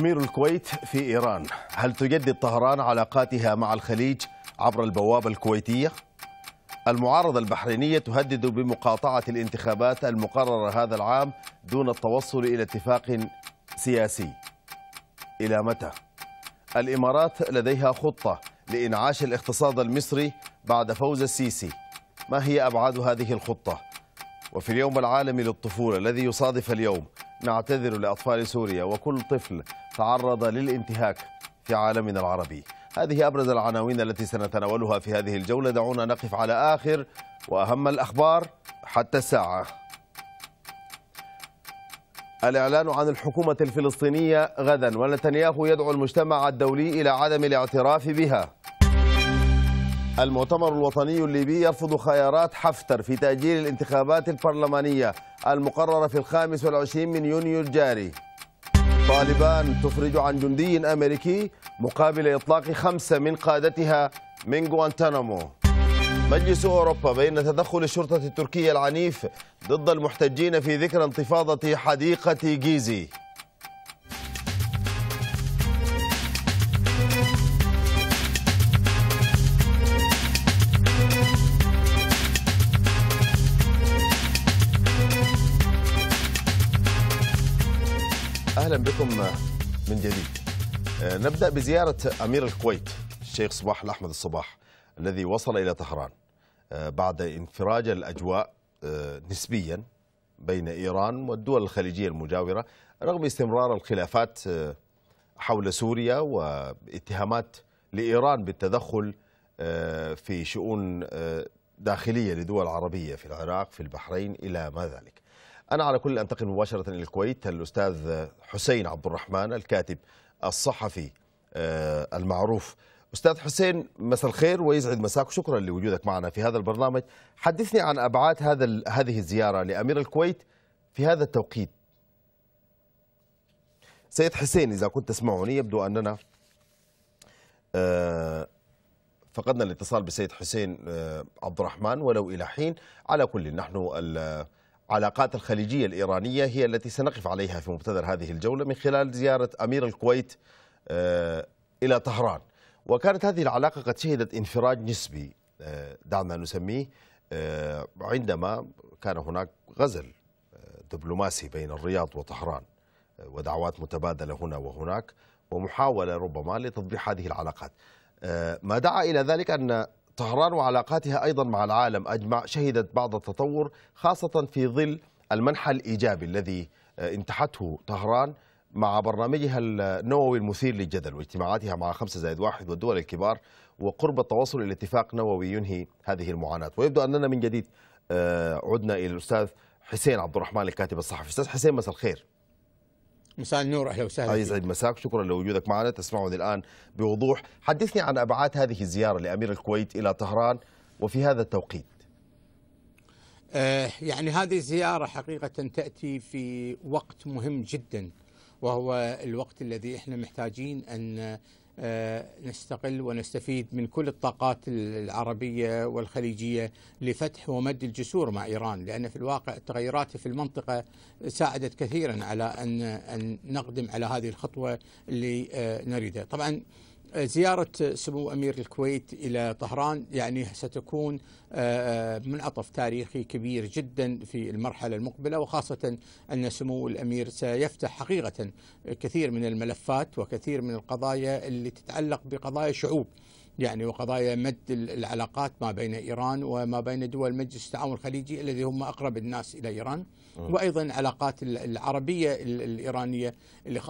أمير الكويت في إيران هل تجدد طهران علاقاتها مع الخليج عبر البوابة الكويتية؟ المعارضة البحرينية تهدد بمقاطعة الانتخابات المقررة هذا العام دون التوصل إلى اتفاق سياسي إلى متى؟ الإمارات لديها خطة لإنعاش الاقتصاد المصري بعد فوز السيسي ما هي أبعاد هذه الخطة؟ وفي اليوم العالمي للطفولة الذي يصادف اليوم نعتذر لأطفال سوريا وكل طفل تعرض للانتهاك في عالمنا العربي هذه أبرز العناوين التي سنتناولها في هذه الجولة دعونا نقف على آخر وأهم الأخبار حتى الساعة الإعلان عن الحكومة الفلسطينية غدا ونتنياهو يدعو المجتمع الدولي إلى عدم الاعتراف بها المؤتمر الوطني الليبي يرفض خيارات حفتر في تأجيل الانتخابات البرلمانية المقررة في الخامس والعشرين من يونيو الجاري طالبان تفرج عن جندي أمريكي مقابل إطلاق خمسة من قادتها من غوانتانامو مجلس أوروبا بين تدخل الشرطة التركية العنيف ضد المحتجين في ذكرى انتفاضة حديقة جيزي أهلا بكم من جديد آه، نبدأ بزيارة أمير الكويت الشيخ صباح الأحمد الصباح الذي وصل إلى طهران آه، بعد انفراج الأجواء آه، نسبيا بين إيران والدول الخليجية المجاورة رغم استمرار الخلافات حول سوريا واتهامات لإيران بالتدخل في شؤون داخلية لدول عربية في العراق في البحرين إلى ما ذلك أنا على كل أنتقل مباشرة إلى الكويت الأستاذ حسين عبد الرحمن الكاتب الصحفي آه، المعروف أستاذ حسين مساء الخير ويسعد مساك شكرا لوجودك معنا في هذا البرنامج حدثني عن أبعاد هذا هذه الزيارة لأمير الكويت في هذا التوقيت سيد حسين إذا كنت تسمعني يبدو أننا آه، فقدنا الاتصال بسيد حسين آه، عبد الرحمن ولو إلى حين على كل نحن العلاقات الخليجية الإيرانية هي التي سنقف عليها في مبتدر هذه الجولة من خلال زيارة أمير الكويت آه، إلى طهران وكانت هذه العلاقة قد شهدت انفراج نسبي آه، دعنا نسميه آه، عندما كان هناك غزل دبلوماسي بين الرياض وطهران ودعوات متبادلة هنا وهناك ومحاولة ربما لتطبيع هذه العلاقات ما دعا إلى ذلك أن طهران وعلاقاتها أيضا مع العالم أجمع شهدت بعض التطور خاصة في ظل المنحى الإيجابي الذي آه، انتحته طهران مع برنامجها النووي المثير للجدل واجتماعاتها مع خمسة زائد واحد والدول الكبار وقرب التوصل إلى اتفاق نووي ينهي هذه المعاناة ويبدو أننا من جديد آه، عدنا إلى الأستاذ حسين عبد الرحمن الكاتب الصحفي أستاذ حسين مساء الخير مساء النور اهلا وسهلا يسعد مساك شكرا لوجودك معنا تسمعني الان بوضوح حدثني عن ابعاد هذه الزياره لامير الكويت الى طهران وفي هذا التوقيت آه، يعني هذه الزياره حقيقه تاتي في وقت مهم جدا وهو الوقت الذي احنا محتاجين ان آه، نستقل ونستفيد من كل الطاقات العربية والخليجية لفتح ومد الجسور مع إيران لأن في الواقع التغيرات في المنطقة ساعدت كثيرا على أن نقدم على هذه الخطوة اللي آه، نريدها طبعا آه، زيارة سمو أمير الكويت إلى طهران يعني ستكون آه، آه، منعطف تاريخي كبير جدا في المرحلة المقبلة وخاصة أن سمو الأمير سيفتح حقيقة كثير من الملفات وكثير من القضايا اللي تتعلق بقضايا شعوب يعني وقضايا مد العلاقات ما بين إيران وما بين دول مجلس التعاون الخليجي الذي هم أقرب الناس إلى إيران وايضا العلاقات العربيه الايرانيه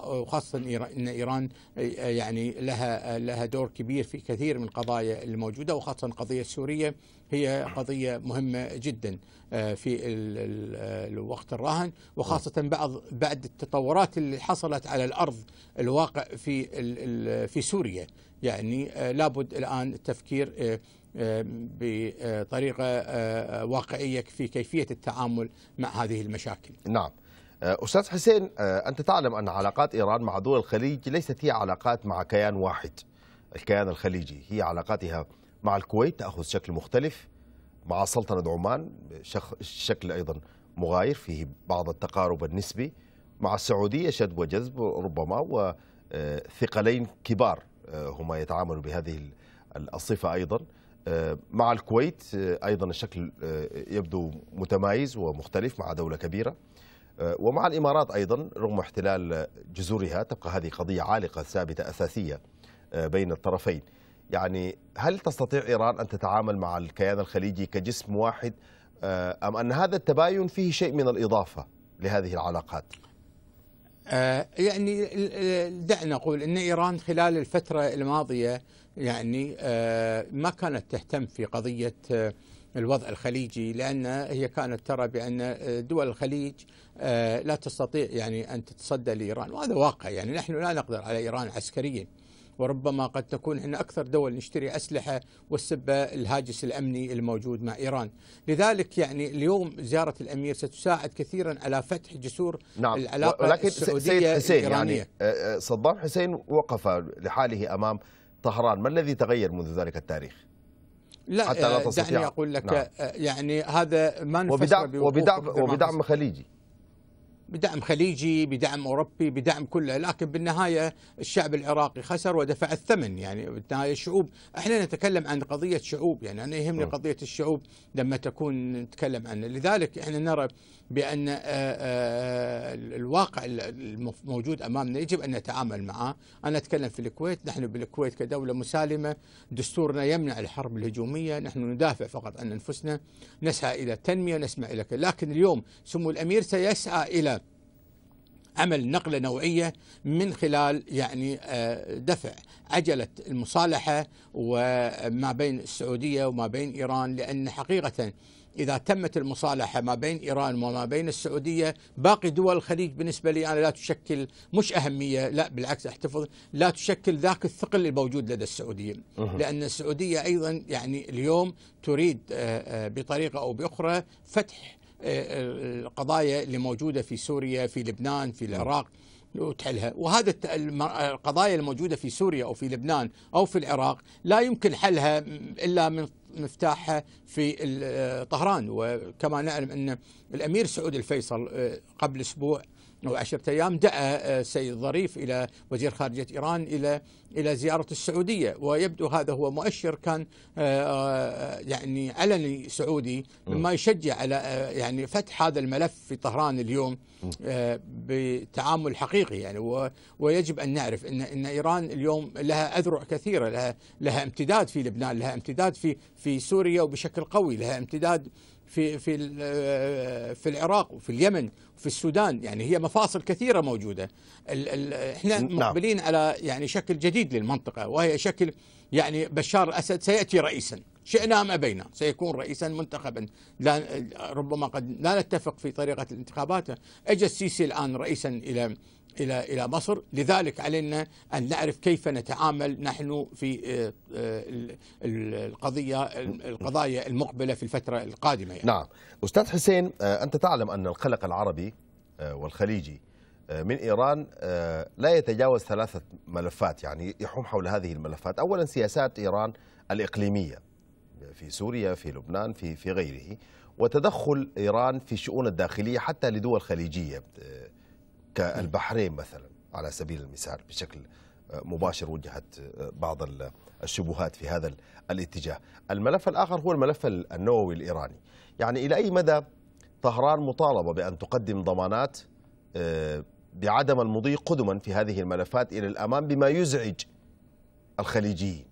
وخاصه ان ايران آه، يعني لها آه، لها دور كبير في كثير من القضايا الموجوده وخاصه القضيه السوريه هي قضيه مهمه جدا آه، في الوقت الراهن وخاصه بعض بعد التطورات اللي حصلت على الارض الواقع في في سوريا يعني لابد الان التفكير بطريقه واقعيه في كيفيه التعامل مع هذه المشاكل. نعم. استاذ حسين انت تعلم ان علاقات ايران مع دول الخليج ليست هي علاقات مع كيان واحد الكيان الخليجي هي علاقاتها مع الكويت تاخذ شكل مختلف مع سلطنه عمان شكل ايضا مغاير فيه بعض التقارب النسبي مع السعوديه شد وجذب ربما وثقلين كبار هما يتعاملوا بهذه الصفه ايضا آه، مع الكويت آه، أيضا الشكل آه، يبدو متمايز ومختلف مع دولة كبيرة ومع الإمارات أيضا رغم احتلال جزورها تبقى هذه قضية عالقة ثابتة أساسية بين الطرفين يعني هل تستطيع إيران أن تتعامل مع الكيان الخليجي كجسم واحد أم أن هذا التباين فيه شيء من الإضافة لهذه العلاقات؟ يعني دعنا نقول أن إيران خلال الفترة الماضية يعني آه، ما كانت تهتم في قضية آه، الوضع الخليجي لأن هي كانت ترى بأن آه، دول الخليج لا تستطيع يعني أن تتصدى لإيران وهذا واقع يعني نحن لا نقدر على إيران عسكريا وربما قد تكون احنا اكثر دول نشتري اسلحه والسبه الهاجس الامني الموجود مع ايران، لذلك يعني اليوم زياره الامير ستساعد كثيرا على فتح جسور نعم. العلاقه ولكن السعوديه سيد حسين يعني، الايرانيه يعني صدام حسين وقف لحاله امام طهران ما الذي تغير منذ ذلك التاريخ لا حتى لا آه، تستطيع دعني أقول لك نعم. آه، يعني هذا ما وبدعم, وبدعم, وبدعم خليجي بدعم خليجي بدعم أوروبي بدعم كله لكن بالنهاية الشعب العراقي خسر ودفع الثمن يعني بالنهاية الشعوب احنا نتكلم عن قضية شعوب يعني أنا يهمني قضية الشعوب لما تكون نتكلم عنها لذلك احنا نرى بأن آه، آه، الواقع الموجود أمامنا يجب أن نتعامل معه أنا أتكلم في الكويت نحن بالكويت كدولة مسالمة دستورنا يمنع الحرب الهجومية نحن ندافع فقط عن أنفسنا نسعى إلى التنمية ونسمع إلى لكن اليوم سمو الأمير سيسعى إلى عمل نقلة نوعية من خلال يعني آه، دفع عجلة المصالحة وما بين السعودية وما بين إيران لأن حقيقة إذا تمت المصالحة ما بين إيران وما بين السعودية باقي دول الخليج بالنسبة لي أنا لا تشكل مش أهمية لا بالعكس احتفظ لا تشكل ذاك الثقل الموجود لدى السعودية لأن السعودية أيضا يعني اليوم تريد آه، آه، بطريقة أو بأخرى فتح القضايا اللي موجودة في سوريا في لبنان في نعم. العراق وتحلها وهذا القضايا الموجودة في سوريا أو في لبنان أو في العراق لا يمكن حلها إلا من مفتاحها في طهران وكما نعلم أن الأمير سعود الفيصل آه، قبل أسبوع أو عشرة أيام دعا السيد آه، ظريف إلى وزير خارجية إيران إلى إلى زيارة السعودية ويبدو هذا هو مؤشر كان آه، آه، يعني علني سعودي مما يشجع على يعني فتح هذا الملف في طهران اليوم بتعامل حقيقي يعني ويجب أن نعرف أن أن إيران اليوم لها أذرع كثيرة لها لها امتداد في لبنان لها امتداد في في سوريا وبشكل قوي لها امتداد في في آه، في العراق وفي اليمن وفي السودان يعني هي مفاصل كثيره موجوده ال ال احنا نعم. مقبلين على يعني شكل جديد للمنطقه وهي شكل يعني بشار الاسد سياتي رئيسا شئنا ام ابينا سيكون رئيسا منتخبا لا ربما قد لا نتفق في طريقه الانتخابات اجى السيسي الان رئيسا الى الى الى مصر، لذلك علينا ان نعرف كيف نتعامل نحن في آه، آه، القضيه القضايا المقبله في الفتره القادمه يعني. نعم، استاذ حسين آه، انت تعلم ان القلق العربي والخليجي من ايران لا يتجاوز ثلاثه ملفات يعني يحوم حول هذه الملفات، اولا سياسات ايران الاقليميه في سوريا في لبنان في في غيره وتدخل إيران في الشؤون الداخلية حتى لدول خليجية آه، كالبحرين مثلا على سبيل المثال بشكل آه، مباشر وجهت آه، بعض الشبهات في هذا الاتجاه الملف الآخر هو الملف النووي الإيراني يعني إلى أي مدى طهران مطالبة بأن تقدم ضمانات بعدم المضي قدما في هذه الملفات إلى الأمام بما يزعج الخليجيين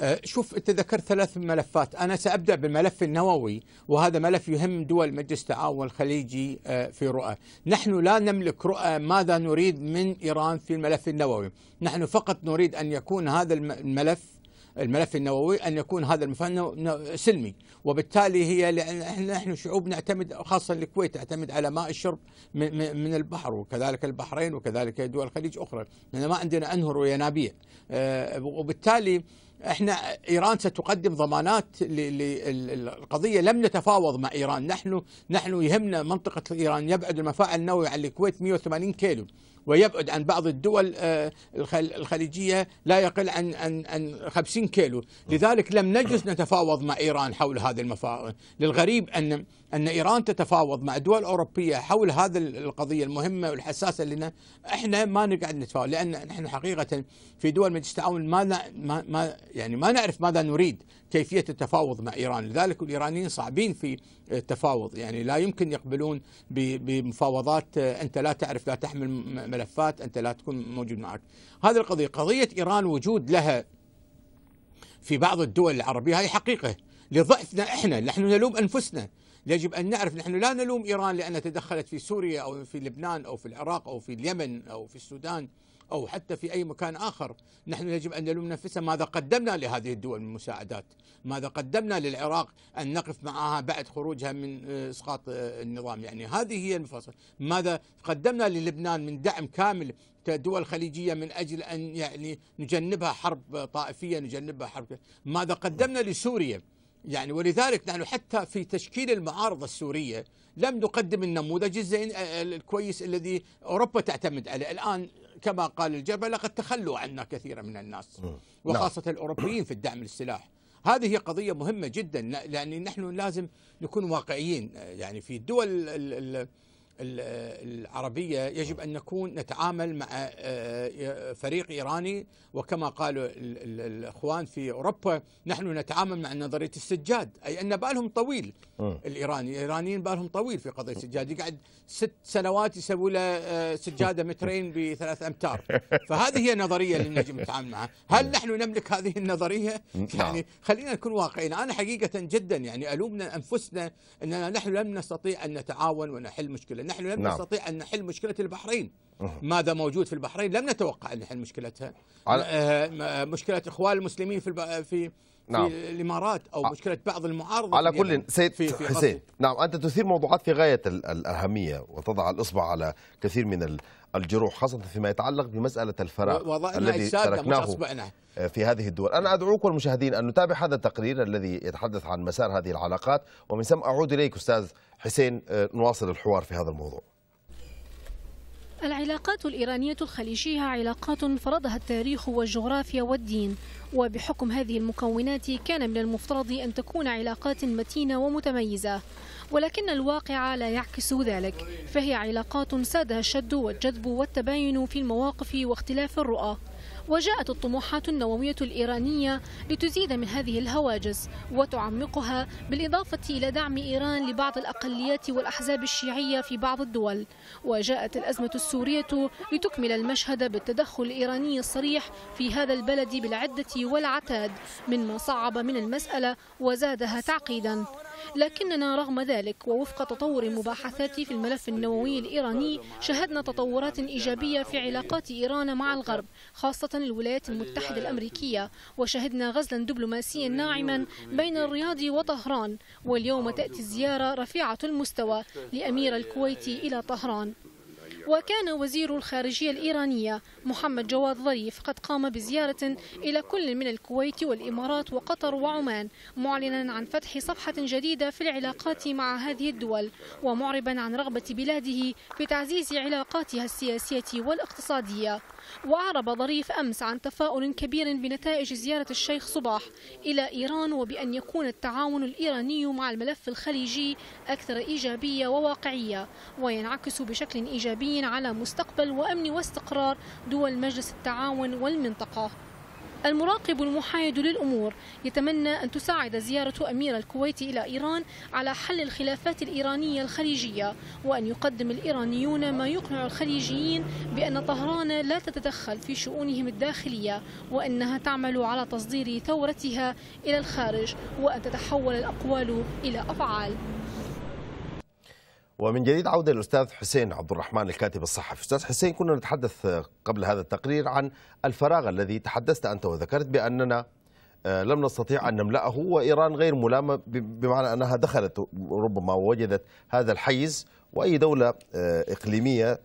آه، شوف انت ذكرت ثلاث ملفات، انا سابدا بالملف النووي وهذا ملف يهم دول مجلس التعاون الخليجي آه، في رؤى، نحن لا نملك رؤى ماذا نريد من ايران في الملف النووي، نحن فقط نريد ان يكون هذا الملف الملف النووي ان يكون هذا المفهوم سلمي وبالتالي هي لان احنا نحن شعوب نعتمد خاصه الكويت تعتمد على ماء الشرب من البحر وكذلك البحرين وكذلك دول الخليج اخرى لان ما عندنا انهر وينابيع آه، وبالتالي احنا ايران ستقدم ضمانات للقضيه لم نتفاوض مع ايران نحن نحن يهمنا منطقه ايران يبعد المفاعل النووي عن الكويت 180 كيلو ويبعد عن بعض الدول آه، الخليجيه لا يقل عن عن عن 50 كيلو لذلك لم نجز نتفاوض مع ايران حول هذه المفاعل للغريب ان أن إيران تتفاوض مع دول أوروبية حول هذه القضية المهمة والحساسة لنا إحنا ما نقعد نتفاوض لأن إحنا حقيقة في دول مجلس التعاون ما, ما, ما يعني ما نعرف ماذا نريد كيفية التفاوض مع إيران لذلك الإيرانيين صعبين في التفاوض يعني لا يمكن يقبلون بمفاوضات آه، أنت لا تعرف لا تحمل ملفات أنت لا تكون موجود معك هذه القضية قضية إيران وجود لها في بعض الدول العربية هي حقيقة لضعفنا احنا نحن نلوم انفسنا يجب أن نعرف نحن لا نلوم إيران لأنها تدخلت في سوريا أو في لبنان أو في العراق أو في اليمن أو في السودان أو حتى في أي مكان آخر نحن يجب أن نلوم نفسنا ماذا قدمنا لهذه الدول من مساعدات ماذا قدمنا للعراق أن نقف معها بعد خروجها من آه، إسقاط آه، النظام يعني هذه هي المفاصل ماذا قدمنا للبنان من دعم كامل كدول خليجية من أجل أن يعني نجنبها حرب طائفية نجنبها حرب ماذا قدمنا لسوريا يعني ولذلك نحن حتى في تشكيل المعارضة السورية لم نقدم النموذج الزين آه، آه، الكويس الذي أوروبا تعتمد عليه الآن كما قال الجربة لقد تخلوا عنا كثيرا من الناس نعم. وخاصة الأوروبيين في الدعم للسلاح هذه قضية مهمة جدا لأن يعني نحن لازم نكون واقعيين آه، يعني في الدول العربية يجب أن نكون نتعامل مع آه، آه، فريق إيراني وكما قالوا الأخوان في أوروبا نحن نتعامل مع نظرية السجاد أي أن بالهم طويل الإيراني الإيرانيين بالهم طويل في قضية السجاد يقعد ست سنوات يسوي له آه، سجادة مترين بثلاث أمتار فهذه هي نظرية اللي نجم نتعامل معها هل نحن نملك هذه النظرية نعم. يعني خلينا نكون واقعيين أنا حقيقة جدا يعني ألومنا أنفسنا أننا نحن لم نستطيع أن نتعاون ونحل مشكلة نحن لم نعم. نستطيع أن نحل مشكلة البحرين ماذا موجود في البحرين لم نتوقع أن نحل مشكلتها على... آه، مشكلة إخوان المسلمين في الب... في نعم. في الامارات او مشكله بعض المعارضه على كل يعني سيد في في حسين نعم انت تثير موضوعات في غايه الاهميه وتضع الاصبع على كثير من الجروح خاصة فيما يتعلق بمسألة الفراغ الذي تركناه آه، في هذه الدول أنا أدعوكم المشاهدين أن نتابع هذا التقرير الذي يتحدث عن مسار هذه العلاقات ومن ثم أعود إليك أستاذ حسين آه، نواصل الحوار في هذا الموضوع العلاقات الإيرانية الخليجية علاقات فرضها التاريخ والجغرافيا والدين وبحكم هذه المكونات كان من المفترض أن تكون علاقات متينة ومتميزة ولكن الواقع لا يعكس ذلك فهي علاقات سادها الشد والجذب والتباين في المواقف واختلاف الرؤى وجاءت الطموحات النووية الإيرانية لتزيد من هذه الهواجس وتعمقها بالإضافة إلى دعم إيران لبعض الأقليات والأحزاب الشيعية في بعض الدول وجاءت الأزمة السورية لتكمل المشهد بالتدخل الإيراني الصريح في هذا البلد بالعدة والعتاد مما صعب من المسألة وزادها تعقيدا لكننا رغم ذلك ووفق تطور المباحثات في الملف النووي الإيراني شهدنا تطورات إيجابية في علاقات إيران مع الغرب خاصة الولايات المتحدة الأمريكية وشهدنا غزلا دبلوماسيا ناعما بين الرياض وطهران واليوم تأتي الزيارة رفيعة المستوى لأمير الكويت إلى طهران وكان وزير الخارجية الإيرانية محمد جواد ظريف قد قام بزيارة إلى كل من الكويت والإمارات وقطر وعمان معلنا عن فتح صفحة جديدة في العلاقات مع هذه الدول ومعربا عن رغبة بلاده في تعزيز علاقاتها السياسية والاقتصادية وأعرب ظريف أمس عن تفاؤل كبير بنتائج زيارة الشيخ صباح إلى إيران وبأن يكون التعاون الإيراني مع الملف الخليجي أكثر إيجابية وواقعية وينعكس بشكل إيجابي على مستقبل وأمن واستقرار دول مجلس التعاون والمنطقة المراقب المحايد للأمور يتمنى أن تساعد زيارة أمير الكويت إلى إيران على حل الخلافات الإيرانية الخليجية وأن يقدم الإيرانيون ما يقنع الخليجيين بأن طهران لا تتدخل في شؤونهم الداخلية وأنها تعمل على تصدير ثورتها إلى الخارج وأن تتحول الأقوال إلى أفعال ومن جديد عودة للأستاذ حسين عبد الرحمن الكاتب الصحفي أستاذ حسين كنا نتحدث آه، قبل هذا التقرير عن الفراغ الذي تحدثت أنت وذكرت بأننا آه، لم نستطيع أن نملأه وإيران غير ملامة بمعنى أنها دخلت ربما وجدت هذا الحيز وأي دولة آه، إقليمية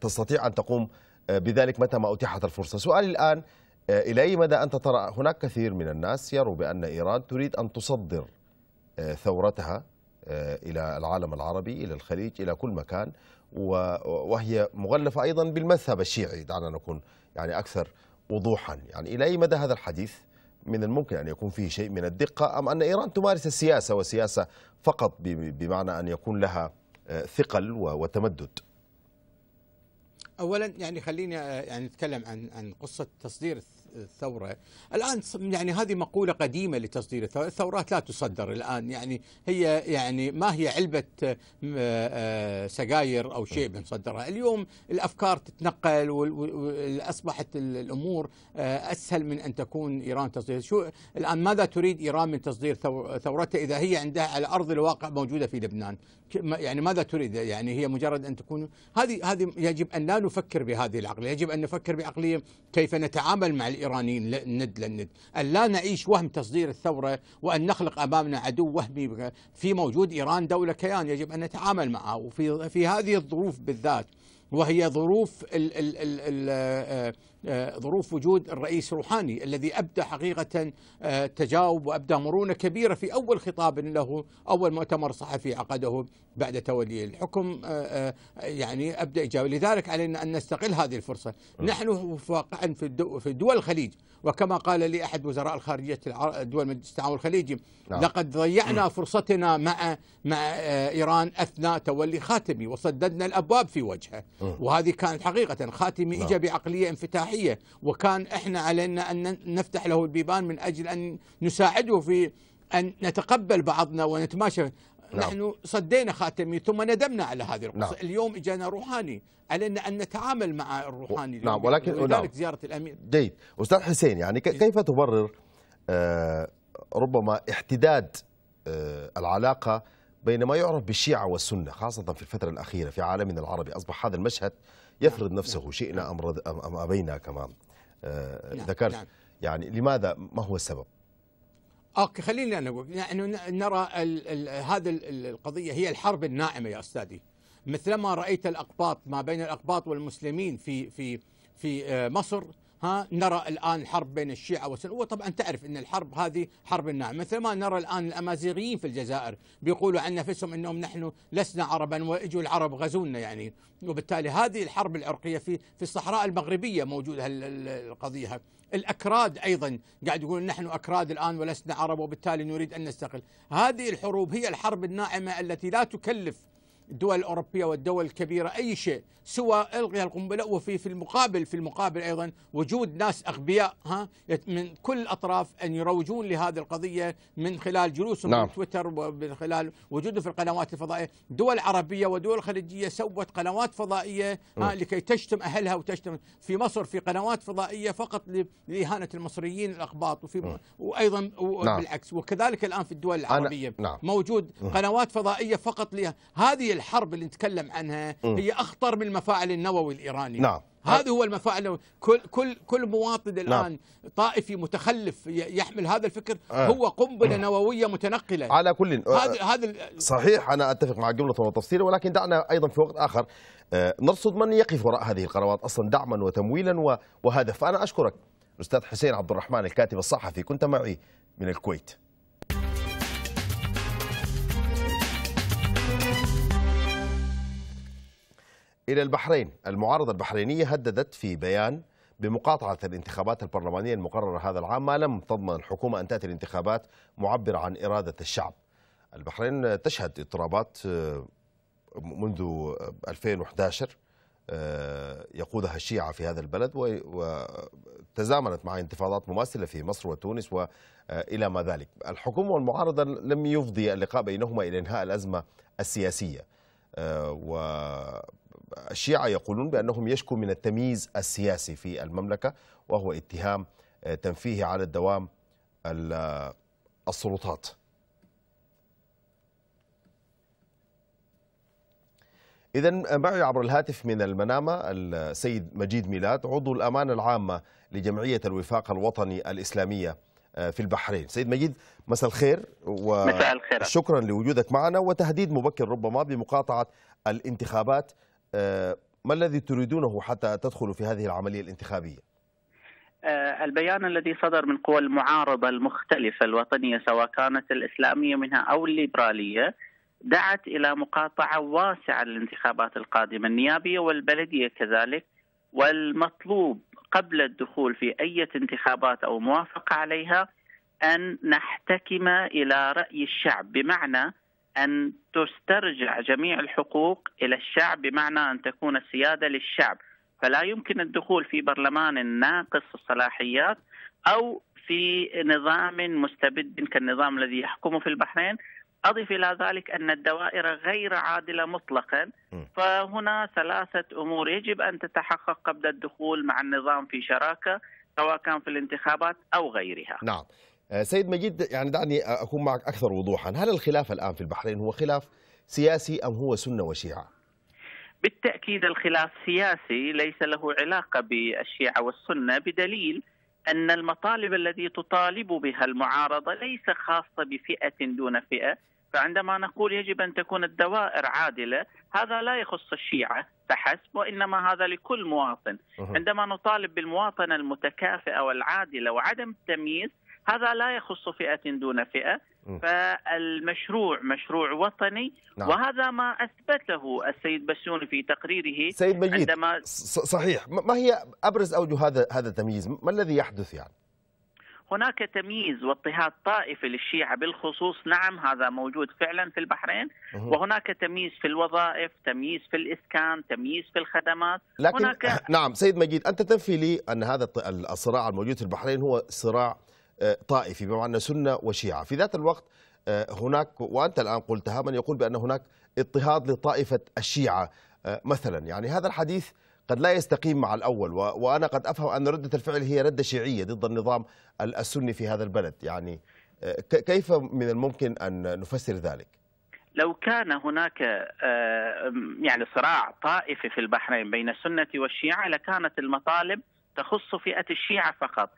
تستطيع أن تقوم بذلك متى ما أتيحت الفرصة سؤالي الآن إلى أي مدى أنت ترى هناك كثير من الناس يروا بأن إيران تريد أن تصدر ثورتها آه، إلى العالم العربي إلى الخليج إلى كل مكان وهي مغلفة أيضا بالمذهب الشيعي دعنا نكون يعني أكثر وضوحا يعني إلى أي مدى هذا الحديث من الممكن أن يكون فيه شيء من الدقة أم أن إيران تمارس السياسة والسياسة فقط بمعنى أن يكون لها آه، ثقل وتمدد أولا يعني خليني آه، يعني نتكلم عن عن قصة تصدير الثورة الآن يعني هذه مقولة قديمة لتصدير الثورة الثورات لا تصدر الآن يعني هي يعني ما هي علبة آه، آه، سجاير أو شيء بنصدرها اليوم الأفكار تتنقل وأصبحت الأمور آه، أسهل من أن تكون إيران تصدير شو الآن ماذا تريد إيران من تصدير ثورتها إذا هي عندها على أرض الواقع موجودة في لبنان يعني ماذا تريد يعني هي مجرد ان تكون هذه هذه يجب ان لا نفكر بهذه العقليه يجب ان نفكر بعقليه كيف نتعامل مع الايرانيين ند للند ان لا نعيش وهم تصدير الثوره وان نخلق امامنا عدو وهمي في موجود ايران دوله كيان يجب ان نتعامل معه وفي في هذه الظروف بالذات وهي ظروف ال ال ال ال آه، آه، ظروف وجود الرئيس روحاني الذي أبدى حقيقة آه، تجاوب وأبدى مرونة كبيرة في أول خطاب له أول مؤتمر صحفي عقده بعد تولي الحكم آه، يعني أبدى إجابة لذلك علينا أن نستغل هذه الفرصة نحن واقعا في دول الخليج وكما قال لي أحد وزراء الخارجية الدول مجلس التعاون الخليجي نعم. لقد ضيعنا فرصتنا مع مع إيران أثناء تولي خاتمي وصددنا الأبواب في وجهه وهذه كانت حقيقة خاتمي نعم. اجى بعقلية انفتاحية الصحية وكان إحنا علينا أن نفتح له البيبان من أجل أن نساعده في أن نتقبل بعضنا ونتماشى نعم. نحن صدينا خاتمي ثم ندمنا على هذه القصة نعم. اليوم إجانا روحاني علينا أن نتعامل مع الروحاني نعم ولكن نعم. زيارة الأمير جيد أستاذ حسين يعني كيف تبرر آه ربما احتداد آه العلاقة بين ما يعرف بالشيعة والسنة خاصة في الفترة الأخيرة في عالمنا العربي أصبح هذا المشهد يفرض نفسه شئنا أم أبينا كما آه، نعم، ذكرت نعم. يعني لماذا ما هو السبب؟ اوكي خليني انا اقول يعني نرى ال هذه القضيه هي الحرب الناعمه يا استاذي مثلما رايت الاقباط ما بين الاقباط والمسلمين في في في آه، مصر ها نرى الان الحرب بين الشيعه والسنه وطبعا تعرف ان الحرب هذه حرب ناعمه مثل ما نرى الان الامازيغيين في الجزائر بيقولوا عن نفسهم انهم نحن لسنا عربا واجوا العرب غزونا يعني وبالتالي هذه الحرب العرقيه في في الصحراء المغربيه موجوده القضيه الاكراد ايضا قاعد يقول نحن اكراد الان ولسنا عرب وبالتالي نريد ان نستقل هذه الحروب هي الحرب الناعمه التي لا تكلف الدول الأوروبية والدول الكبيرة أي شيء سوى القي القنبله وفي في المقابل في المقابل ايضا وجود ناس اغبياء ها من كل الاطراف ان يروجون لهذه القضيه من خلال جلوسهم نعم. في تويتر ومن خلال وجوده في القنوات الفضائيه، دول عربيه ودول خليجيه سوت قنوات فضائيه ها نعم. لكي تشتم اهلها وتشتم في مصر في قنوات فضائيه فقط لاهانه المصريين الاقباط وفي م. نعم. وايضا نعم. بالعكس وكذلك الان في الدول العربيه نعم. موجود نعم. قنوات فضائيه فقط لها هذه الحرب اللي نتكلم عنها م. هي اخطر من المفاعل النووي الإيراني نعم هذا هو المفاعل كل كل كل مواطن نعم. الان نعم. طائفي متخلف يحمل هذا الفكر آه. هو قنبله نوويه متنقله على كل هذا آه. هذا صحيح انا اتفق مع جمله وتفصيلا ولكن دعنا ايضا في وقت اخر آه، نرصد من يقف وراء هذه القنوات اصلا دعما وتمويلا وهدف فانا اشكرك استاذ حسين عبد الرحمن الكاتب الصحفي كنت معي من الكويت إلى البحرين المعارضة البحرينية هددت في بيان بمقاطعة الانتخابات البرلمانية المقررة هذا العام ما لم تضمن الحكومة أن تأتي الانتخابات معبرة عن إرادة الشعب البحرين تشهد اضطرابات آه، منذ 2011 آه، آه، يقودها الشيعة في هذا البلد وتزامنت مع انتفاضات مماثلة في مصر وتونس وإلى ما ذلك الحكومة والمعارضة لم يفضي اللقاء بينهما إلى إنهاء الأزمة السياسية و الشيعة يقولون بأنهم يشكو من التمييز السياسي في المملكة وهو اتهام آه، تنفيه على الدوام آه، السلطات إذا آه، معي عبر الهاتف من المنامة السيد مجيد ميلاد عضو الأمانة العامة لجمعية الوفاق الوطني الإسلامية في البحرين سيد مجيد مساء الخير وشكرا لوجودك معنا وتهديد مبكر ربما بمقاطعة الانتخابات آه، ما الذي تريدونه حتى تدخلوا في هذه العملية الانتخابية؟ آه، البيان الذي صدر من قوى المعارضة المختلفة الوطنية سواء كانت الإسلامية منها أو الليبرالية دعت إلى مقاطعة واسعة للانتخابات القادمة النيابية والبلدية كذلك والمطلوب قبل الدخول في أي انتخابات أو موافقة عليها أن نحتكم إلى رأي الشعب بمعنى أن تسترجع جميع الحقوق إلى الشعب بمعنى أن تكون السيادة للشعب فلا يمكن الدخول في برلمان ناقص الصلاحيات أو في نظام مستبد كالنظام الذي يحكمه في البحرين أضف إلى ذلك أن الدوائر غير عادلة مطلقا فهنا ثلاثة أمور يجب أن تتحقق قبل الدخول مع النظام في شراكة سواء كان في الانتخابات أو غيرها نعم آه، سيد مجيد يعني دعني أكون معك أكثر وضوحا هل الخلاف الآن في البحرين هو خلاف سياسي أم هو سنة وشيعة؟ بالتأكيد الخلاف سياسي ليس له علاقة بالشيعة والسنة بدليل أن المطالب التي تطالب بها المعارضة ليس خاصة بفئة دون فئة فعندما نقول يجب أن تكون الدوائر عادلة هذا لا يخص الشيعة فحسب وإنما هذا لكل مواطن عندما نطالب بالمواطنة المتكافئة والعادلة وعدم التمييز هذا لا يخص فئة دون فئة فالمشروع مشروع وطني نعم. وهذا ما أثبته السيد بسيون في تقريره سيد مجيد عندما صحيح ما هي أبرز أوجه هذا هذا التمييز ما الذي يحدث يعني هناك تمييز واضطهاد طائفي للشيعة بالخصوص نعم هذا موجود فعلا في البحرين وهناك تمييز في الوظائف تمييز في الإسكان تمييز في الخدمات لكن هناك نعم سيد مجيد أنت تنفي لي أن هذا الصراع الموجود في البحرين هو صراع طائفي بمعنى سنة وشيعة في ذات الوقت آه، هناك وأنت الآن قلتها من يقول بأن هناك اضطهاد لطائفة الشيعة آه، مثلا يعني هذا الحديث قد لا يستقيم مع الأول وأنا قد أفهم أن ردة الفعل هي ردة شيعية ضد النظام السني في هذا البلد يعني آه، كيف من الممكن أن نفسر ذلك؟ لو كان هناك يعني صراع طائفي في البحرين بين السنة والشيعة لكانت المطالب تخص فئة الشيعة فقط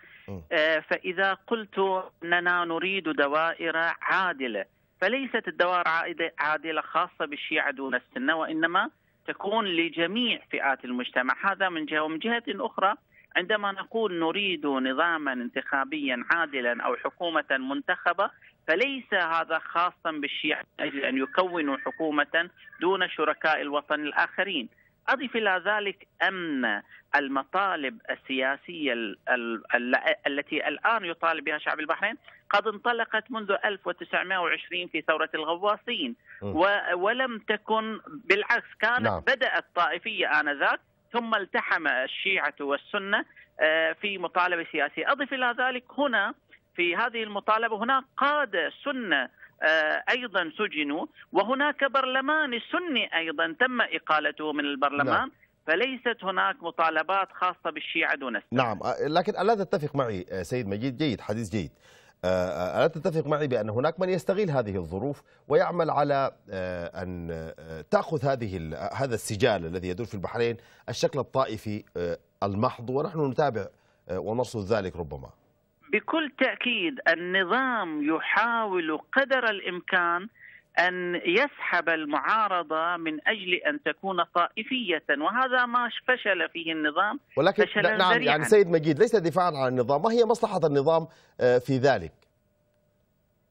آه، فإذا قلت أننا نريد دوائر عادلة فليست الدوائر عادلة خاصة بالشيعة دون السنة وإنما تكون لجميع فئات المجتمع هذا من جهة ومن جهة أخرى عندما نقول نريد نظاما انتخابيا عادلا أو حكومة منتخبة فليس هذا خاصا بالشيعة من أجل أن يكونوا حكومة دون شركاء الوطن الآخرين أضف إلى ذلك أن المطالب السياسية التي الآن يطالب بها شعب البحرين قد انطلقت منذ 1920 في ثورة الغواصين ولم تكن بالعكس كانت نعم. بدأت طائفية آنذاك ثم التحم الشيعة والسنة آه، في مطالبة سياسية أضف إلى ذلك هنا في هذه المطالبة هناك قادة سنة آه، ايضا سجنوا وهناك برلمان سني ايضا تم اقالته من البرلمان نعم. فليست هناك مطالبات خاصة بالشيعة دون السنة. نعم آه، لكن ألا تتفق معي آه، سيد مجيد جيد حديث جيد آه، ألا تتفق معي بأن هناك من يستغل هذه الظروف ويعمل على أن تأخذ هذه هذا السجال الذي يدور في البحرين الشكل الطائفي المحض ونحن نتابع ونرصد ذلك ربما بكل تأكيد النظام يحاول قدر الإمكان أن يسحب المعارضة من أجل أن تكون طائفية وهذا ما فشل فيه النظام ولكن فشل نعم ذريعا. يعني سيد مجيد ليس دفاعا عن النظام ما هي مصلحة النظام آه، في ذلك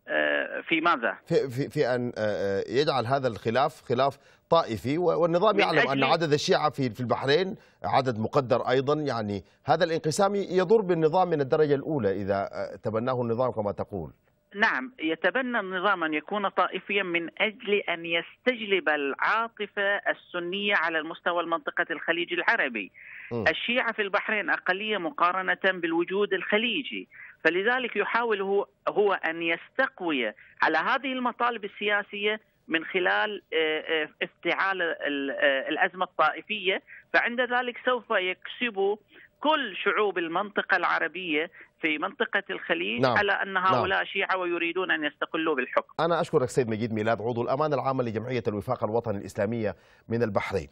آه، في ماذا؟ في, في, في أن آه، يجعل هذا الخلاف خلاف طائفي والنظام يعلم أن عدد الشيعة في في البحرين عدد مقدر أيضا يعني هذا الانقسام يضر بالنظام من الدرجة الأولى إذا تبناه النظام كما تقول نعم يتبنى النظام ان يكون طائفيا من اجل ان يستجلب العاطفه السنيه على المستوى المنطقه الخليج العربي. م. الشيعه في البحرين اقليه مقارنه بالوجود الخليجي، فلذلك يحاول هو, هو ان يستقوي على هذه المطالب السياسيه من خلال آه، آه، افتعال آه، الازمه الطائفيه، فعند ذلك سوف يكسب كل شعوب المنطقة العربية في منطقة الخليج نعم. على أن نعم. هؤلاء نعم. شيعة ويريدون أن يستقلوا بالحكم أنا أشكرك سيد مجيد ميلاد عضو الأمان العام لجمعية الوفاق الوطني الإسلامية من البحرين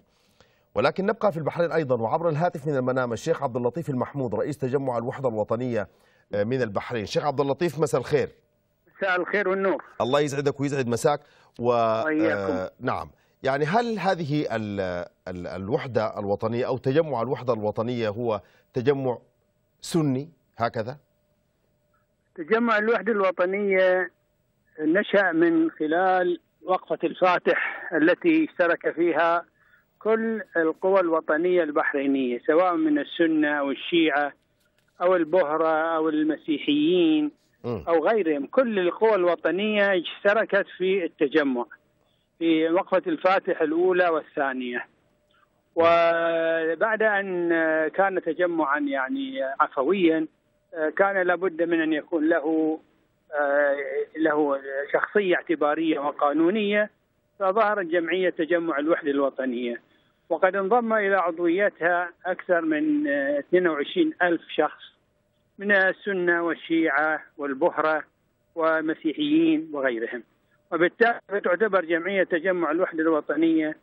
ولكن نبقى في البحرين أيضا وعبر الهاتف من المنام الشيخ عبد اللطيف المحمود رئيس تجمع الوحدة الوطنية آه، من البحرين شيخ عبد اللطيف مساء الخير مساء الخير والنور الله يسعدك ويسعد مساك و... آه نعم يعني هل هذه ال... ال... الوحدة الوطنية أو تجمع الوحدة الوطنية هو تجمع سني هكذا؟ تجمع الوحدة الوطنية نشأ من خلال وقفة الفاتح التي اشترك فيها كل القوى الوطنية البحرينية سواء من السنة أو الشيعة أو البهرة أو المسيحيين أو غيرهم كل القوى الوطنية اشتركت في التجمع في وقفة الفاتح الأولى والثانية وبعد أن كان تجمعا يعني عفويا آه، كان لابد من ان يكون له آه، له شخصيه اعتباريه وقانونيه فظهرت جمعيه تجمع الوحده الوطنيه وقد انضم الى عضويتها اكثر من 22 آه، الف شخص من السنه والشيعه والبهره ومسيحيين وغيرهم وبالتالي تعتبر جمعيه تجمع الوحده الوطنيه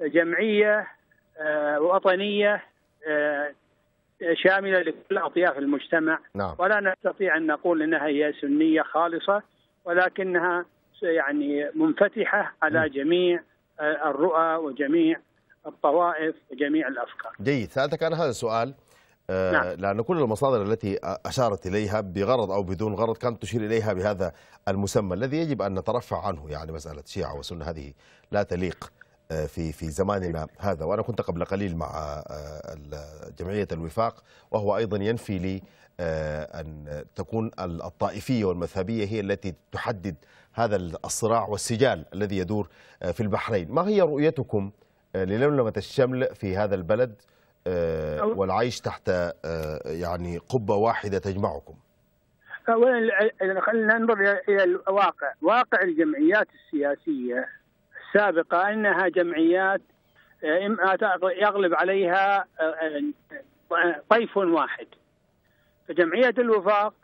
جمعيه وطنيه شامله لكل اطياف المجتمع نعم. ولا نستطيع ان نقول انها هي سنيه خالصه ولكنها يعني منفتحه على نعم. جميع آه، الرؤى وجميع الطوائف وجميع الافكار. جيد، سالتك عن هذا السؤال آه، نعم. لأن كل المصادر التي أشارت إليها بغرض أو بدون غرض كانت تشير إليها بهذا المسمى الذي يجب أن نترفع عنه يعني مسألة شيعة وسنة هذه لا تليق في في زماننا هذا وانا كنت قبل قليل مع آه، جمعيه الوفاق وهو ايضا ينفي لي آه، ان تكون الطائفيه والمذهبيه هي التي تحدد هذا الصراع والسجال الذي يدور آه، في البحرين، ما هي رؤيتكم للملمه الشمل في هذا البلد والعيش تحت يعني قبه واحده تجمعكم؟ اولا خلينا ننظر الى الواقع، واقع الجمعيات السياسيه سابقة أنها جمعيات آه، آه، يغلب عليها آه، طيف واحد فجمعية الوفاق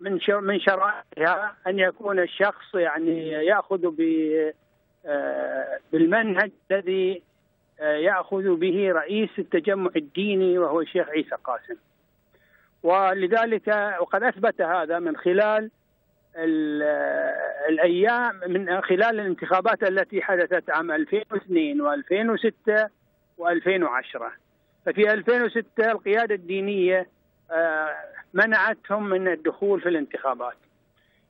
من من شرائعها أن يكون الشخص يعني يأخذ بالمنهج الذي يأخذ به رئيس التجمع الديني وهو الشيخ عيسى قاسم ولذلك وقد أثبت هذا من خلال الايام من خلال الانتخابات التي حدثت عام 2002 و2006 و2010 ففي 2006 القياده الدينيه آه، منعتهم من الدخول في الانتخابات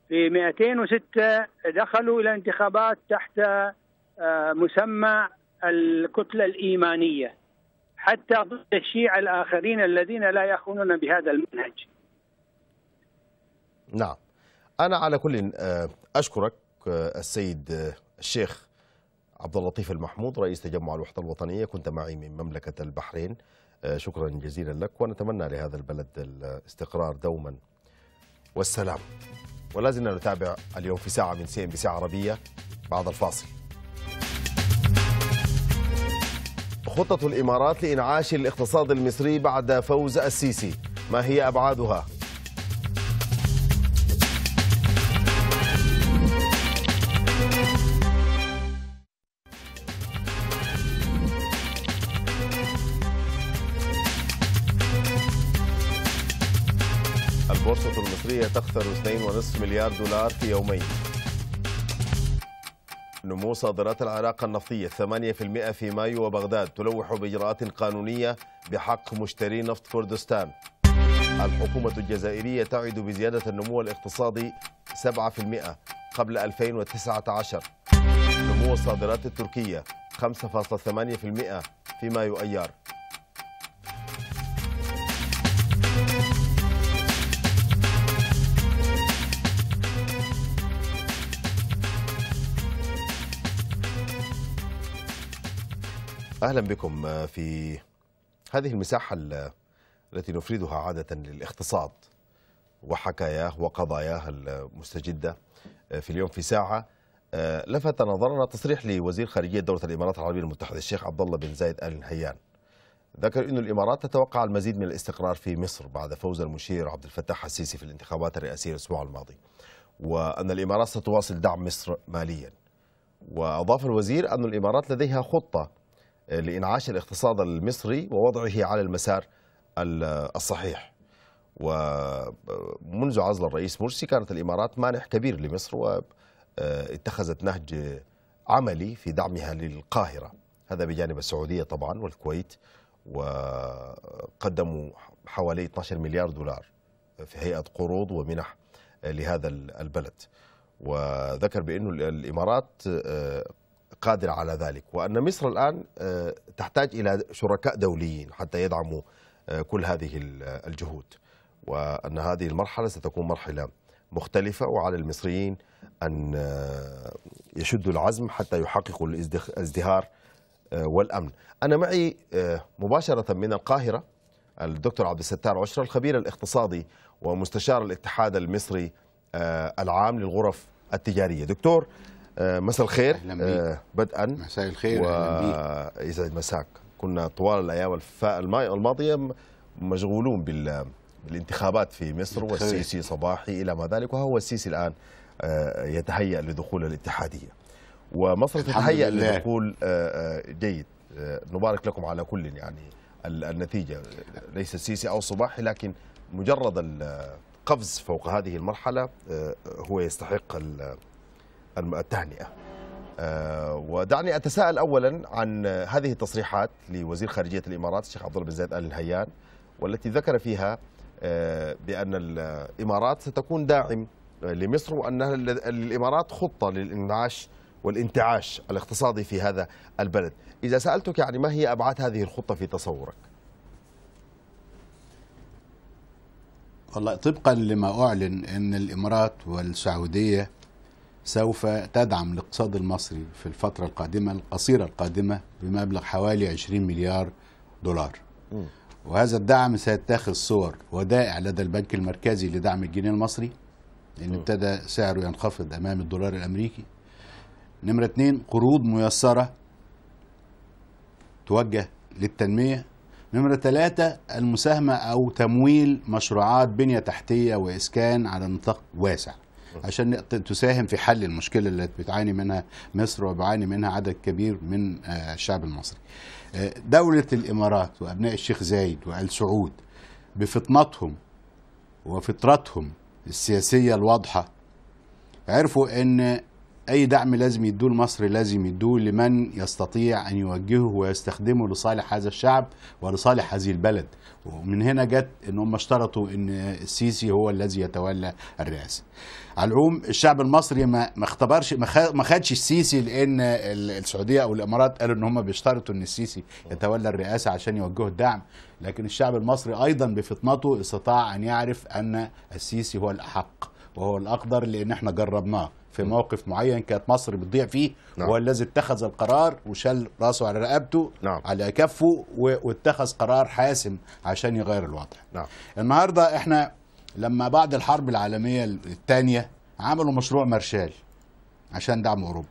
في 206 دخلوا الى انتخابات تحت آه، مسمى الكتله الايمانيه حتى ضد الشيعة الآخرين الذين لا يخونون بهذا المنهج نعم أنا على كل آه، أشكرك آه، السيد آه، الشيخ عبد اللطيف المحمود رئيس تجمع الوحدة الوطنية كنت معي من مملكة البحرين شكرا جزيلا لك ونتمنى لهذا البلد الاستقرار دوما والسلام ولازلنا نتابع اليوم في ساعة من سين بساعه عربية بعد الفاصل خطة الإمارات لإنعاش الاقتصاد المصري بعد فوز السيسي ما هي أبعادها؟ البورصة المصرية تخسر 2.5 مليار دولار في يومين نمو صادرات العراق النفطية 8% في مايو وبغداد تلوح بإجراءات قانونية بحق مشتري نفط كردستان الحكومة الجزائرية تعد بزيادة النمو الاقتصادي 7% قبل 2019 نمو الصادرات التركية 5.8% في مايو أيار أهلا بكم في هذه المساحة التي نفردها عادة للاقتصاد وحكاياه وقضاياه المستجدة آه، في اليوم في ساعة آه، لفت نظرنا تصريح لوزير خارجية دولة الإمارات العربية المتحدة الشيخ عبد الله بن زايد آل نهيان ذكر أن الإمارات تتوقع المزيد من الاستقرار في مصر بعد فوز المشير عبد الفتاح السيسي في الانتخابات الرئاسية الأسبوع الماضي وأن الإمارات ستواصل دعم مصر ماليا وأضاف الوزير أن الإمارات لديها خطة لإنعاش الاقتصاد المصري ووضعه على المسار الصحيح ومنذ عزل الرئيس مرسي كانت الإمارات مانح كبير لمصر واتخذت نهج عملي في دعمها للقاهرة هذا بجانب السعودية طبعا والكويت وقدموا حوالي 12 مليار دولار في هيئة قروض ومنح لهذا البلد وذكر بأنه الإمارات قادرة على ذلك وأن مصر الآن آه، تحتاج إلى شركاء دوليين حتى يدعموا آه، كل هذه الجهود وأن هذه المرحلة ستكون مرحلة مختلفة وعلى المصريين أن آه، يشدوا العزم حتى يحققوا الازدهار والأمن أنا معي مباشرة من القاهرة الدكتور عبد الستار عشرة الخبير الاقتصادي ومستشار الاتحاد المصري العام للغرف التجارية دكتور آه، مساء الخير آه، بدءا مساء الخير ويسعد مساك كنا طوال الايام الماضيه مشغولون بال بالانتخابات في مصر والسيسي صباحي الى ما ذلك وهو السيسي الان آه، يتهيأ لدخول الاتحاديه ومصر تتهيأ لدخول جيد نبارك لكم على كل يعني النتيجه ليس السيسي او صباحي لكن مجرد القفز فوق هذه المرحله هو يستحق التهنئة آه، ودعني أتساءل أولا عن هذه التصريحات لوزير خارجية الإمارات الشيخ عبد الله بن زايد آل الهيان والتي ذكر فيها آه، بأن الإمارات ستكون داعم لمصر وأن للإمارات خطة للإنعاش والانتعاش الاقتصادي في هذا البلد إذا سألتك يعني ما هي أبعاد هذه الخطة في تصورك والله طبقا لما أعلن أن الإمارات والسعودية سوف تدعم الاقتصاد المصري في الفترة القادمة القصيرة القادمة بمبلغ حوالي 20 مليار دولار وهذا الدعم سيتخذ صور ودائع لدى البنك المركزي لدعم الجنيه المصري لأن ابتدى سعره ينخفض أمام الدولار الأمريكي نمرة اثنين قروض ميسرة توجه للتنمية نمرة ثلاثة المساهمة أو تمويل مشروعات بنية تحتية وإسكان على نطاق واسع عشان تساهم في حل المشكله اللي بتعاني منها مصر وبعاني منها عدد كبير من آه، الشعب المصري. آه، دوله الامارات وابناء الشيخ زايد وال سعود بفطنتهم وفطرتهم السياسيه الواضحه عرفوا ان اي دعم لازم يدوه لمصر لازم يدوه لمن يستطيع ان يوجهه ويستخدمه لصالح هذا الشعب ولصالح هذه البلد ومن هنا جت ان هم اشترطوا ان السيسي هو الذي يتولى الرئاسه على العموم الشعب المصري ما ما اختبرش ما خدش السيسي لان السعوديه او الامارات قالوا ان هم بيشترطوا ان السيسي يتولى الرئاسه عشان يوجهوا الدعم لكن الشعب المصري ايضا بفطنته استطاع ان يعرف ان السيسي هو الاحق وهو الاقدر لان احنا جربناه في موقف معين كانت مصر بتضيع فيه نعم. هو الذي اتخذ القرار وشال راسه على رقبته نعم. على كفه واتخذ قرار حاسم عشان يغير الوضع نعم. النهارده احنا لما بعد الحرب العالميه الثانيه عملوا مشروع مارشال عشان دعم اوروبا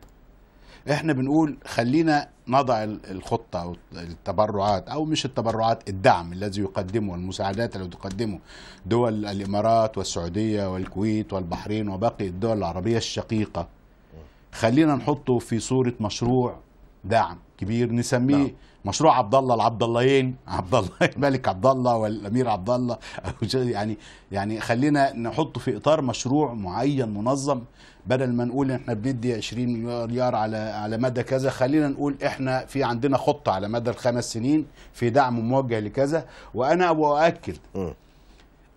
احنا بنقول خلينا نضع الخطة أو التبرعات أو مش التبرعات الدعم الذي يقدمه المساعدات التي تقدمه دول الإمارات والسعودية والكويت والبحرين وباقي الدول العربية الشقيقة خلينا نحطه في صورة مشروع دعم كبير نسميه نعم. مشروع عبد الله العبد اللهين عبد الله الملك عبد الله والامير عبد الله يعني يعني خلينا نحطه في اطار مشروع معين منظم بدل ما نقول احنا بندي 20 مليار على على مدى كذا خلينا نقول احنا في عندنا خطه على مدى الخمس سنين في دعم موجه لكذا وانا اؤكد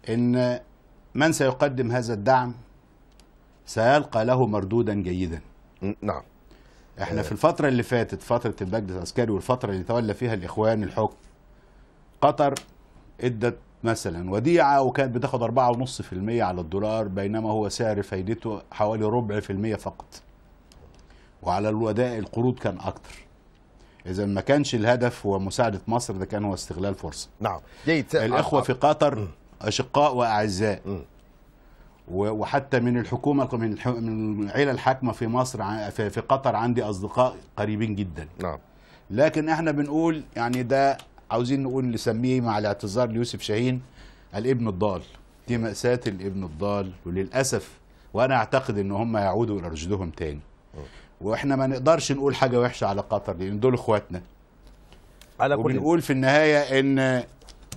ان من سيقدم هذا الدعم سيلقى له مردودا جيدا نعم احنا آه. في الفتره اللي فاتت فتره المجلس العسكري والفتره اللي تولى فيها الاخوان الحكم قطر ادت مثلا وديعه وكانت بتاخد 4.5% على الدولار بينما هو سعر فايدته حوالي ربع في المية فقط وعلى الودائع القروض كان اكتر اذا ما كانش الهدف هو مساعده مصر ده كان هو استغلال فرصه نعم الاخوه آه. في قطر اشقاء واعزاء وحتى من الحكومه من العيله الحاكمه في مصر في قطر عندي اصدقاء قريبين جدا نعم لكن احنا بنقول يعني ده عاوزين نقول نسميه مع الاعتذار ليوسف شاهين الابن الضال دي مأساة الابن الضال وللأسف وأنا أعتقد إن هم يعودوا إلى رشدهم تاني وإحنا ما نقدرش نقول حاجة وحشة على قطر لأن دول إخواتنا على كل وبنقول في النهاية إن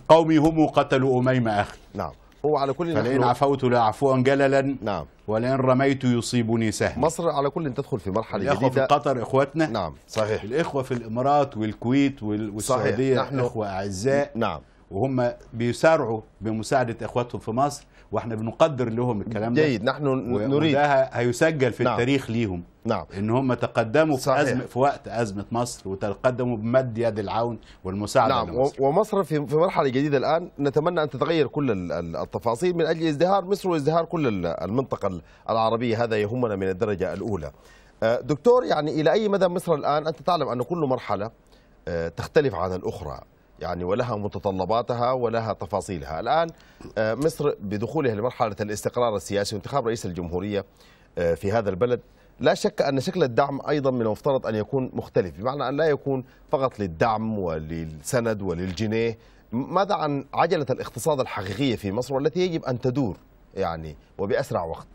قومي هم قتلوا أميمة أخي نعم هو على كل فلئن عفوت لأعفوا جللا نعم ولئن رميت يصيبني سهم مصر على كل تدخل في مرحله الإخوة جديده في قطر اخواتنا نعم صحيح الاخوه في الامارات والكويت والسعوديه صحيح. نحن اخوه اعزاء نعم وهم بيسارعوا بمساعده اخواتهم في مصر واحنا بنقدر لهم الكلام ده جيد نحن نريد وده هيسجل في نعم. التاريخ ليهم نعم ان هم تقدموا صحيح. في أزمة في وقت ازمه مصر وتقدموا بمد يد العون والمساعده نعم لمصر. ومصر في مرحله جديده الان نتمنى ان تتغير كل التفاصيل من اجل ازدهار مصر وازدهار كل المنطقه العربيه هذا يهمنا من الدرجه الاولى آه، دكتور يعني الى اي مدى مصر الان انت تعلم ان كل مرحله آه، تختلف عن الاخرى يعني ولها متطلباتها ولها تفاصيلها الآن آه، مصر بدخولها لمرحلة الاستقرار السياسي وانتخاب رئيس الجمهورية آه، في هذا البلد لا شك أن شكل الدعم أيضا من المفترض أن يكون مختلف بمعنى أن لا يكون فقط للدعم وللسند وللجنيه ماذا عن عجلة الاقتصاد الحقيقية في مصر والتي يجب أن تدور يعني وبأسرع وقت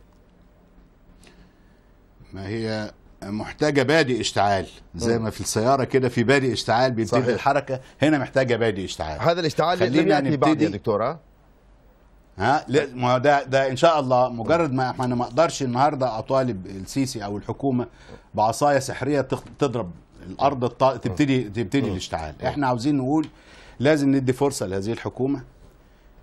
ما هي محتاجه بادي اشتعال زي ما في السياره كده في بادي اشتعال بيبتدي صحيح. الحركه هنا محتاجه بادي اشتعال هذا الاشتعال اللي ياتي يعني بعد يا دكتوره ها لا ما ده ده ان شاء الله مجرد ما احنا ما اقدرش النهارده اطالب السيسي او الحكومه بعصايه سحريه تضرب الارض تبتدي تبتدي الاشتعال احنا عاوزين نقول لازم ندي فرصه لهذه الحكومه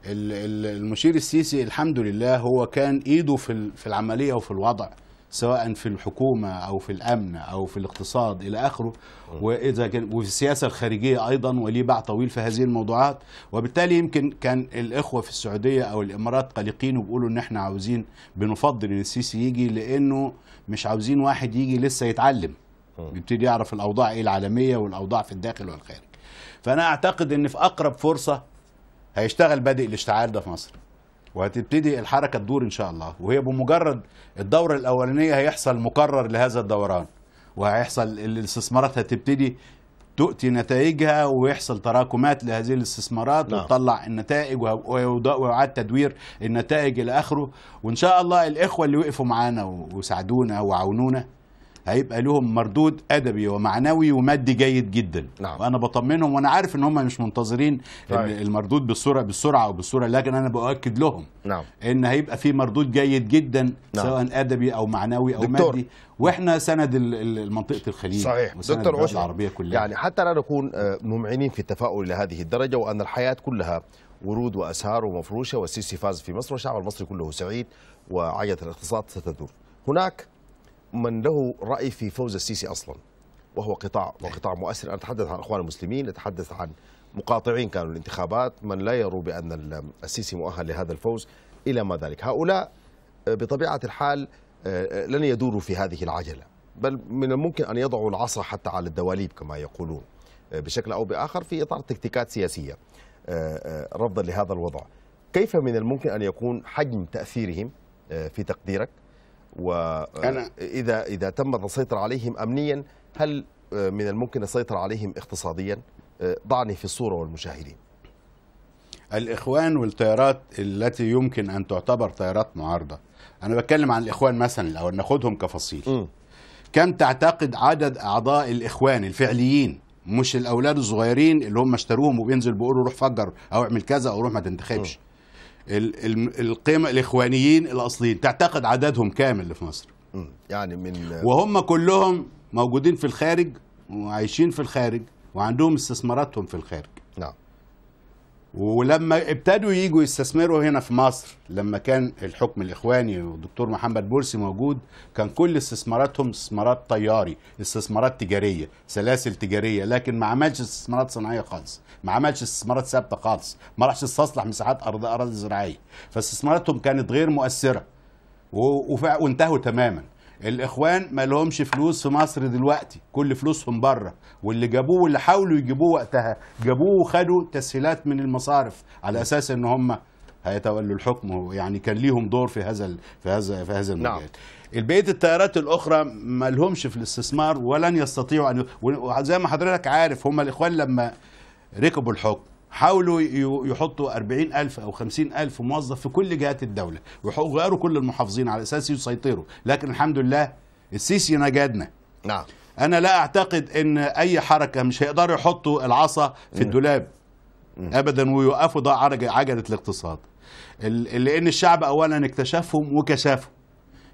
المشير السيسي الحمد لله هو كان ايده في في العمليه وفي الوضع سواء في الحكومة أو في الأمن أو في الاقتصاد إلى آخره وإذا كان وفي السياسة الخارجية أيضا وليه باع طويل في هذه الموضوعات وبالتالي يمكن كان الإخوة في السعودية أو الإمارات قلقين وبيقولوا إن إحنا عاوزين بنفضل إن السيسي يجي لأنه مش عاوزين واحد يجي لسه يتعلم يبتدي يعرف الأوضاع إيه العالمية والأوضاع في الداخل والخارج فأنا أعتقد إن في أقرب فرصة هيشتغل بادئ الاشتعال ده في مصر وهتبتدي الحركة تدور إن شاء الله وهي بمجرد الدورة الأولانية هيحصل مقرر لهذا الدوران وهيحصل الاستثمارات هتبتدي تؤتي نتائجها ويحصل تراكمات لهذه الاستثمارات نعم. وتطلع النتائج ويعاد تدوير النتائج الى اخره وان شاء الله الاخوه اللي وقفوا معانا وساعدونا وعاونونا هيبقى لهم مردود ادبي ومعنوي ومادي جيد جدا نعم. وانا بطمنهم وانا عارف ان هم مش منتظرين طيب. المردود بالسرعه بالسرعه او بالسرعه لكن انا باكد لهم نعم. ان هيبقى في مردود جيد جدا نعم. سواء ادبي او معنوي او دكتور. مادي واحنا سند منطقه الخليج صحيح دكتور عشان العربيه كلها يعني حتى لا نكون آه، ممعنين في التفاؤل الى هذه الدرجه وان الحياه كلها ورود واسهار ومفروشه والسيسي فاز في مصر والشعب المصري كله سعيد وعجله الاقتصاد ستدور هناك من له راي في فوز السيسي اصلا وهو قطاع وقطاع مؤثر انا اتحدث عن اخوان المسلمين اتحدث عن مقاطعين كانوا الانتخابات من لا يروا بان السيسي مؤهل لهذا الفوز الى ما ذلك هؤلاء آه، بطبيعه الحال آه، آه، لن يدوروا في هذه العجله بل من الممكن ان يضعوا العصا حتى على الدواليب كما يقولون بشكل او باخر في اطار تكتيكات سياسيه رفضا لهذا الوضع كيف من الممكن ان يكون حجم تاثيرهم في تقديرك واذا آه، اذا تم السيطره عليهم امنيا هل آه، من الممكن السيطره عليهم اقتصاديا آه، ضعني في الصوره والمشاهدين الاخوان والتيارات التي يمكن ان تعتبر تيارات معارضه انا بتكلم عن الاخوان مثلا أو ناخدهم كفصيل م. كم تعتقد عدد اعضاء الاخوان الفعليين مش الاولاد الصغيرين اللي هم اشتروهم وبينزل بيقولوا روح فجر او اعمل كذا او روح ما تنتخبش م. القيمة الإخوانيين الأصليين تعتقد عددهم كامل في مصر يعني من وهم كلهم موجودين في الخارج وعايشين في الخارج وعندهم استثماراتهم في الخارج نعم ولما ابتدوا يجوا يستثمروا هنا في مصر لما كان الحكم الاخواني والدكتور محمد بورسي موجود كان كل استثماراتهم استثمارات طياري استثمارات تجاريه سلاسل تجاريه لكن ما عملش استثمارات صناعيه خالص ما عملش استثمارات ثابته خالص ما راحش استصلح مساحات ارض اراضي زراعيه فاستثماراتهم كانت غير مؤثره وانتهوا تماما الاخوان ما لهمش فلوس في مصر دلوقتي كل فلوسهم بره واللي جابوه واللي حاولوا يجيبوه وقتها جابوه وخدوا تسهيلات من المصارف على اساس ان هم هيتولوا الحكم يعني كان ليهم دور في هذا في هذا في هذا نعم. المجال نعم. البيت التيارات الاخرى ما لهمش في الاستثمار ولن يستطيعوا ان وزي ما حضرتك عارف هم الاخوان لما ركبوا الحكم حاولوا يحطوا 40 ألف أو 50 ألف موظف في كل جهات الدولة ويغيروا كل المحافظين على أساس يسيطروا لكن الحمد لله السيسي نجدنا نعم أنا لا أعتقد أن أي حركة مش هيقدروا يحطوا العصا في الدولاب أبدا ويوقفوا ده عجلة الاقتصاد لأن الشعب أولا اكتشفهم وكشفهم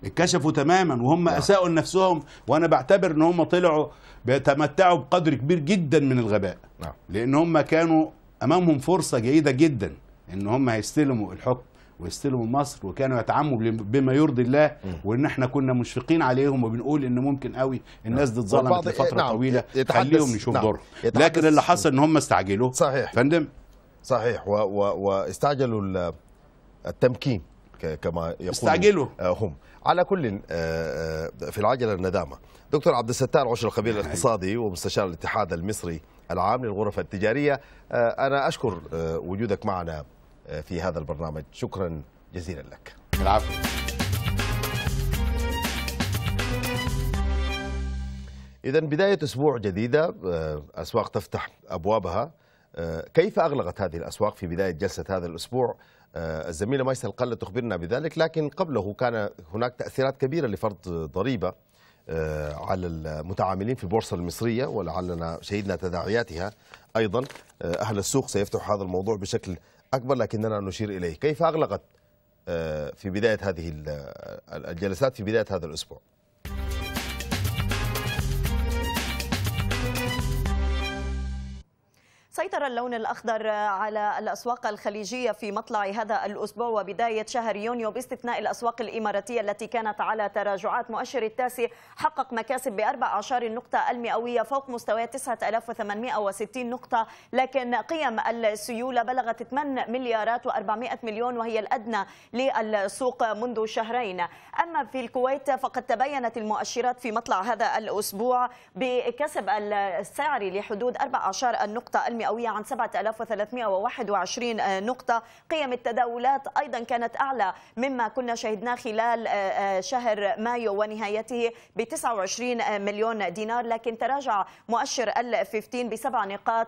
اتكشفوا تماما وهم نعم. اساءوا لنفسهم وانا بعتبر ان هم طلعوا بيتمتعوا بقدر كبير جدا من الغباء نعم. لان هم كانوا امامهم فرصه جيده جدا ان هم هيستلموا الحكم ويستلموا مصر وكانوا يتعموا بما يرضي الله وان احنا كنا مشفقين عليهم وبنقول ان ممكن قوي نعم. الناس دي اتظلمت لفتره نعم طويله خليهم نشوف نعم دورهم لكن اللي حصل ان هم استعجلوا صحيح فندم صحيح و و واستعجلوا التمكين كما يقولون استعجلوا آه، هم على كل آه، آه، في العجله الندامه دكتور عبد الستار عشر الخبير أيوه. الاقتصادي ومستشار الاتحاد المصري العام للغرف التجارية آه، أنا أشكر آه، وجودك معنا آه، في هذا البرنامج شكرا جزيلا لك العفو إذا بداية أسبوع جديدة أسواق تفتح أبوابها كيف أغلقت هذه الأسواق في بداية جلسة هذا الأسبوع الزميلة مايسة القلة تخبرنا بذلك لكن قبله كان هناك تأثيرات كبيرة لفرض ضريبة آه، على المتعاملين في البورصة المصرية ولعلنا شهدنا تداعياتها أيضا آه، أهل السوق سيفتح هذا الموضوع بشكل أكبر لكننا نشير إليه كيف أغلقت آه، في بداية هذه الجلسات في بداية هذا الأسبوع سيطر اللون الأخضر على الأسواق الخليجية في مطلع هذا الأسبوع وبداية شهر يونيو باستثناء الأسواق الإماراتية التي كانت على تراجعات مؤشر التاسي حقق مكاسب بأربع عشر نقطة المئوية فوق مستويات 9860 نقطة لكن قيم السيولة بلغت 8 مليارات و400 مليون وهي الأدنى للسوق منذ شهرين أما في الكويت فقد تبينت المؤشرات في مطلع هذا الأسبوع بكسب السعر لحدود أربع أعشار النقطة المئوية مئوية عن 7321 آه، نقطة قيم التداولات أيضا كانت أعلى مما كنا شهدناه خلال آه، آه، شهر مايو ونهايته ب 29 مليون دينار لكن تراجع مؤشر ال 15 بسبع نقاط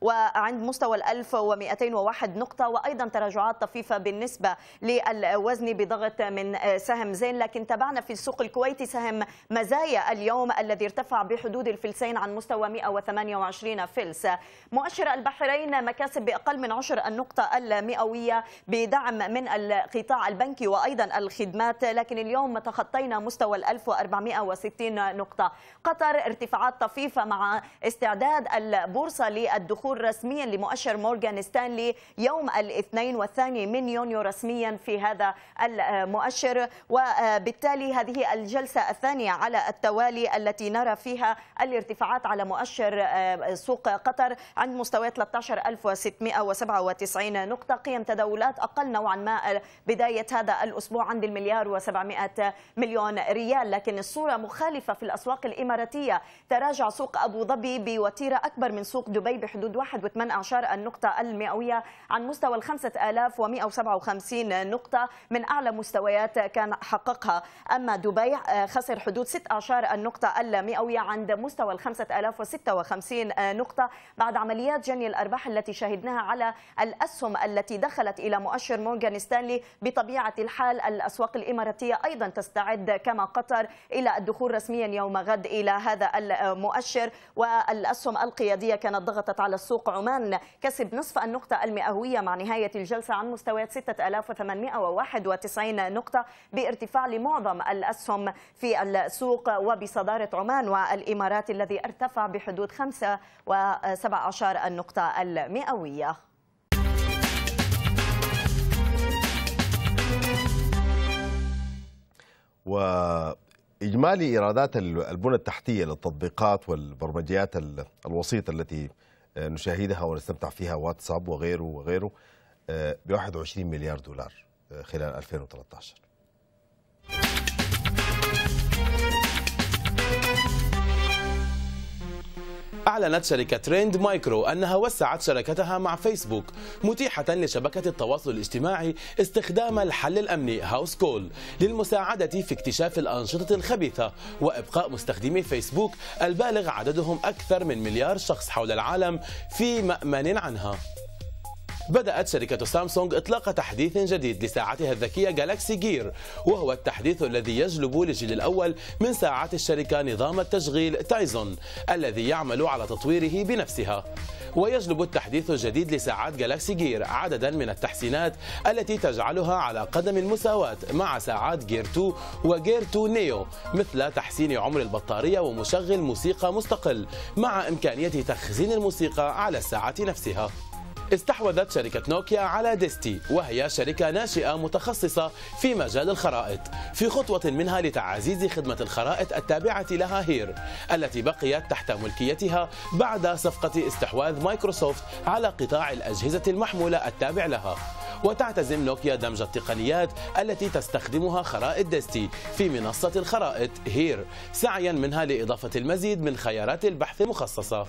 وعند مستوى ال 1201 نقطة وأيضا تراجعات طفيفة بالنسبة للوزن بضغط من سهم زين لكن تابعنا في السوق الكويتي سهم مزايا اليوم الذي ارتفع بحدود الفلسين عن مستوى 128 فلس مؤشر عشر البحرين مكاسب بأقل من عشر النقطة المئوية بدعم من القطاع البنكي وأيضا الخدمات لكن اليوم تخطينا مستوى ال 1460 نقطة قطر ارتفاعات طفيفة مع استعداد البورصة للدخول رسميا لمؤشر مورغان ستانلي يوم الاثنين والثاني من يونيو رسميا في هذا المؤشر وبالتالي هذه الجلسة الثانية على التوالي التي نرى فيها الارتفاعات على مؤشر آه، سوق قطر عند مستوى 13697 نقطة قيم تداولات أقل نوعا ما بداية هذا الأسبوع عند المليار و700 مليون ريال لكن الصورة مخالفة في الأسواق الإماراتية تراجع سوق أبو ظبي بوتيرة أكبر من سوق دبي بحدود 1.8 النقطة المئوية عن مستوى ال 5157 نقطة من أعلى مستويات كان حققها أما دبي آه، خسر حدود 6 أعشار النقطة المئوية عند مستوى ال 5056 نقطة بعد عمليات معدلات جني الأرباح التي شهدناها على الأسهم التي دخلت إلى مؤشر مورغان ستانلي بطبيعة الحال الأسواق الإماراتية أيضا تستعد كما قطر إلى الدخول رسميا يوم غد إلى هذا المؤشر والأسهم القيادية كانت ضغطت على السوق عمان كسب نصف النقطة المئوية مع نهاية الجلسة عن مستويات 6891 نقطة بارتفاع لمعظم الأسهم في السوق وبصدارة عمان والإمارات الذي ارتفع بحدود 5 و17 النقطة المئوية و إجمالي إيرادات البنى التحتية للتطبيقات والبرمجيات الوسيطة التي آه، نشاهدها ونستمتع فيها واتساب وغيره وغيره آه، ب 21 مليار دولار آه، خلال 2013 أعلنت شركة تريند مايكرو أنها وسعت شراكتها مع فيسبوك متيحة لشبكة التواصل الاجتماعي استخدام الحل الأمني هاوس كول للمساعدة في اكتشاف الأنشطة الخبيثة وإبقاء مستخدمي فيسبوك البالغ عددهم أكثر من مليار شخص حول العالم في مأمن عنها بدأت شركة سامسونج إطلاق تحديث جديد لساعتها الذكية جالاكسي جير وهو التحديث الذي يجلب للجيل الأول من ساعات الشركة نظام التشغيل تايزون الذي يعمل على تطويره بنفسها ويجلب التحديث الجديد لساعات جالاكسي جير عددا من التحسينات التي تجعلها على قدم المساواة مع ساعات جير 2 وجير 2 نيو مثل تحسين عمر البطارية ومشغل موسيقى مستقل مع إمكانية تخزين الموسيقى على الساعة نفسها استحوذت شركة نوكيا على ديستي وهي شركة ناشئة متخصصة في مجال الخرائط في خطوة منها لتعزيز خدمة الخرائط التابعة لها هير التي بقيت تحت ملكيتها بعد صفقة استحواذ مايكروسوفت على قطاع الأجهزة المحمولة التابع لها وتعتزم نوكيا دمج التقنيات التي تستخدمها خرائط ديستي في منصة الخرائط هير سعيا منها لإضافة المزيد من خيارات البحث المخصصة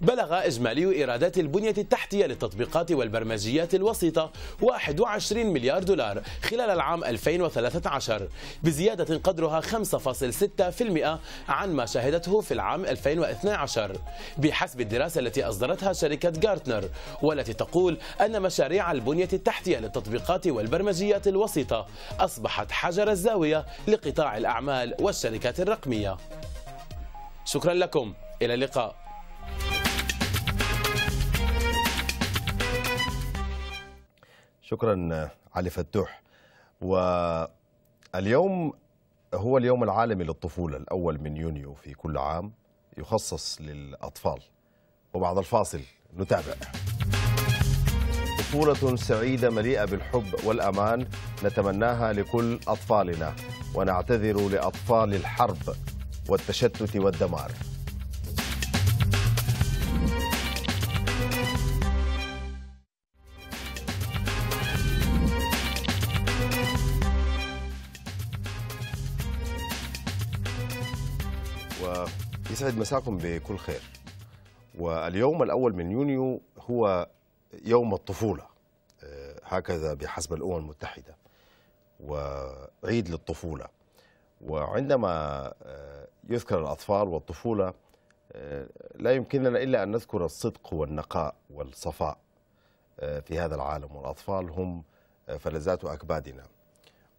بلغ إجمالي إيرادات البنية التحتية للتطبيقات والبرمجيات الوسيطة 21 مليار دولار خلال العام 2013 بزيادة قدرها 5.6% عن ما شهدته في العام 2012 بحسب الدراسة التي أصدرتها شركة جارتنر والتي تقول أن مشاريع البنية التحتية للتطبيقات والبرمجيات الوسيطة أصبحت حجر الزاوية لقطاع الأعمال والشركات الرقمية شكرا لكم إلى اللقاء شكرا علي فتوح واليوم هو اليوم العالمي للطفولة الأول من يونيو في كل عام يخصص للأطفال وبعد الفاصل نتابع طفولة سعيدة مليئة بالحب والأمان نتمناها لكل أطفالنا ونعتذر لأطفال الحرب والتشتت والدمار يسعد مساكم بكل خير واليوم الأول من يونيو هو يوم الطفولة آه، هكذا بحسب الأمم المتحدة وعيد للطفولة وعندما آه، يذكر الأطفال والطفولة آه، لا يمكننا إلا أن نذكر الصدق والنقاء والصفاء في هذا العالم والأطفال هم فلذات أكبادنا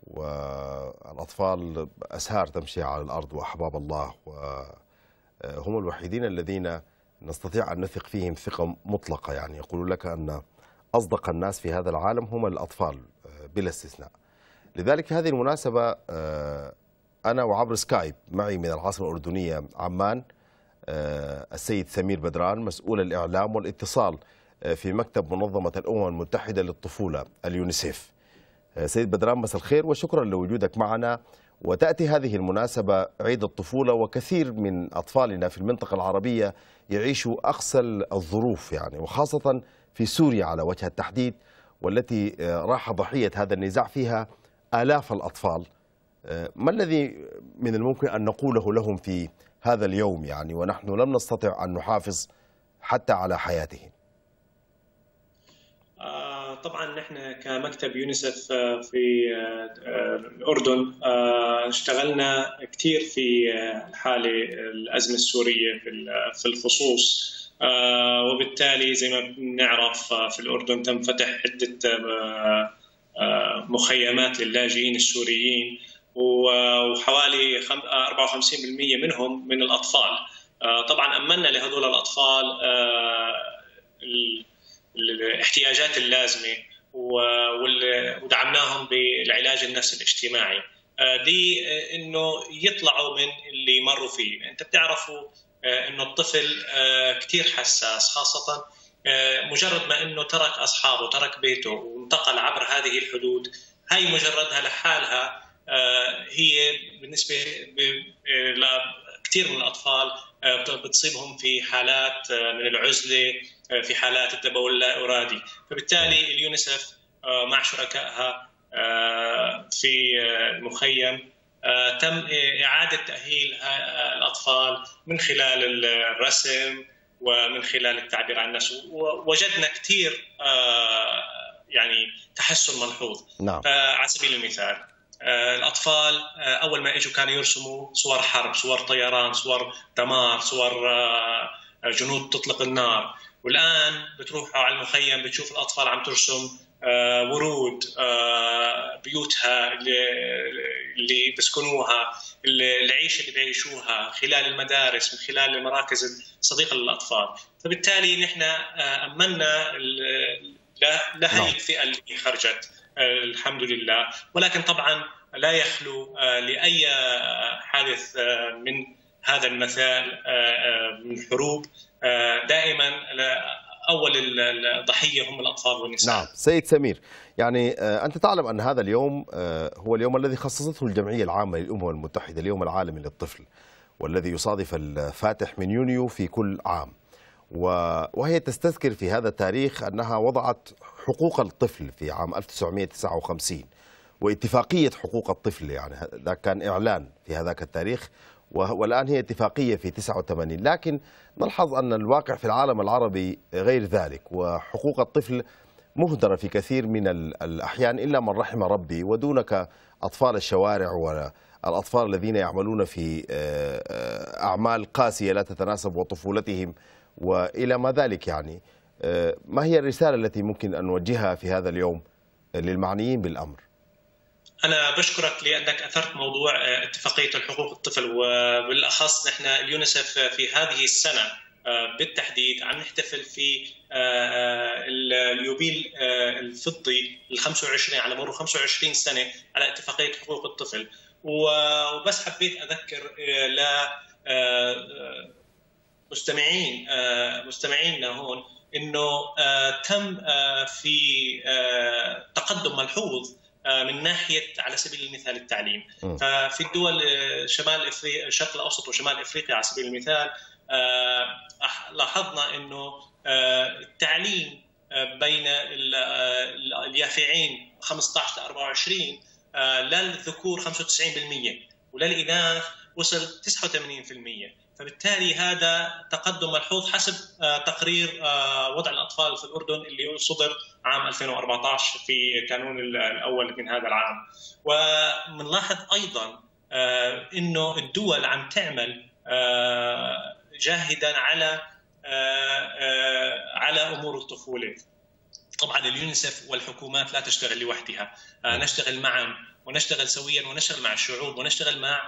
والأطفال أسهار تمشي على الأرض وأحباب الله و آه، هم الوحيدين الذين نستطيع أن نثق فيهم ثقة مطلقة يعني يقولون لك أن أصدق الناس في هذا العالم هم الأطفال آه، بلا استثناء لذلك هذه المناسبة آه، أنا وعبر سكايب معي من العاصمة الأردنية عمان السيد سمير بدران مسؤول الإعلام والاتصال في مكتب منظمة الأمم المتحدة للطفولة اليونيسيف سيد بدران مساء الخير وشكرا لوجودك معنا وتأتي هذه المناسبة عيد الطفولة وكثير من أطفالنا في المنطقة العربية يعيشوا أقسى الظروف يعني وخاصة في سوريا على وجه التحديد والتي آه، راح ضحية هذا النزاع فيها آلاف الأطفال آه، ما الذي من الممكن أن نقوله لهم في هذا اليوم يعني ونحن لم نستطع أن نحافظ حتى على حياتهم آه، طبعا نحن كمكتب يونيسف آه، في الاردن آه، آه، اشتغلنا كثير في الحاله الازمه السوريه في الخصوص وبالتالي زي ما بنعرف في الاردن تم فتح عده مخيمات للاجئين السوريين وحوالي 54% منهم من الاطفال طبعا امنا لهذول الاطفال الاحتياجات اللازمه ودعمناهم بالعلاج النفسي الاجتماعي آه، دي آه، انه يطلعوا من اللي مروا فيه انت بتعرفوا آه، انه الطفل كثير حساس خاصه مجرد ما انه ترك اصحابه ترك بيته وانتقل عبر هذه الحدود هي مجردها لحالها هي بالنسبه لكثير من الاطفال بتصيبهم في حالات من العزله آه، في حالات التبول اللا ارادي فبالتالي اليونيسف آه، مع شركائها آه، في المخيم تم إعادة تأهيل الأطفال من خلال الرسم ومن خلال التعبير عن النفس وجدنا كثير يعني تحسن ملحوظ نعم. على سبيل المثال الأطفال أول ما إجوا كانوا يرسموا صور حرب صور طيران صور دمار صور جنود تطلق النار والان بتروحوا على المخيم بتشوف الاطفال عم ترسم آه، ورود آه، بيوتها اللي بيسكنوها العيشه اللي بيعيشوها خلال المدارس من خلال المراكز الصديقه للاطفال فبالتالي نحن آه، امنا لهذه نعم. الفئه اللي خرجت الحمد لله ولكن طبعا لا يخلو لاي حادث من هذا المثال من حروب آه، دائما اول الضحيه هم الاطفال والنساء. نعم، سيد سمير، يعني آه، انت تعلم ان هذا اليوم آه، هو اليوم الذي خصصته الجمعيه العامه للامم المتحده، اليوم العالمي للطفل، والذي يصادف الفاتح من يونيو في كل عام. وهي تستذكر في هذا التاريخ انها وضعت حقوق الطفل في عام 1959 واتفاقيه حقوق الطفل يعني ذاك كان اعلان في هذاك التاريخ والآن هي اتفاقية في 89 لكن نلحظ أن الواقع في العالم العربي غير ذلك وحقوق الطفل مهدرة في كثير من الأحيان إلا من رحم ربي ودونك أطفال الشوارع والأطفال الذين يعملون في آه، آه، أعمال قاسية لا تتناسب وطفولتهم وإلى ما ذلك يعني آه، ما هي الرسالة التي ممكن أن نوجهها في هذا اليوم للمعنيين بالأمر؟ انا بشكرك لانك اثرت موضوع آه، اتفاقيه حقوق الطفل وبالاخص نحن اليونيسف في هذه السنه آه، بالتحديد عم نحتفل في آه، اليوبيل الفضي ال 25 على مرور 25 سنه على اتفاقيه حقوق الطفل وبس حبيت اذكر ل مستمعين مستمعينا هون انه تم في تقدم ملحوظ آه، من ناحيه على سبيل المثال التعليم ففي الدول آه، شمال افريقيا الشرق الاوسط وشمال افريقيا على سبيل المثال آه، لاحظنا انه التعليم بين اليافعين 15 ل 24 للذكور 95% وللاناث وصل 89% فبالتالي هذا تقدم ملحوظ حسب تقرير وضع الاطفال في الاردن اللي صدر عام 2014 في كانون الاول من هذا العام ومنلاحظ ايضا آه، انه الدول عم تعمل آه، جاهدا على آه، على امور الطفوله طبعا اليونيسف والحكومات لا تشتغل لوحدها نشتغل معا ونشتغل سويا ونشتغل مع الشعوب ونشتغل مع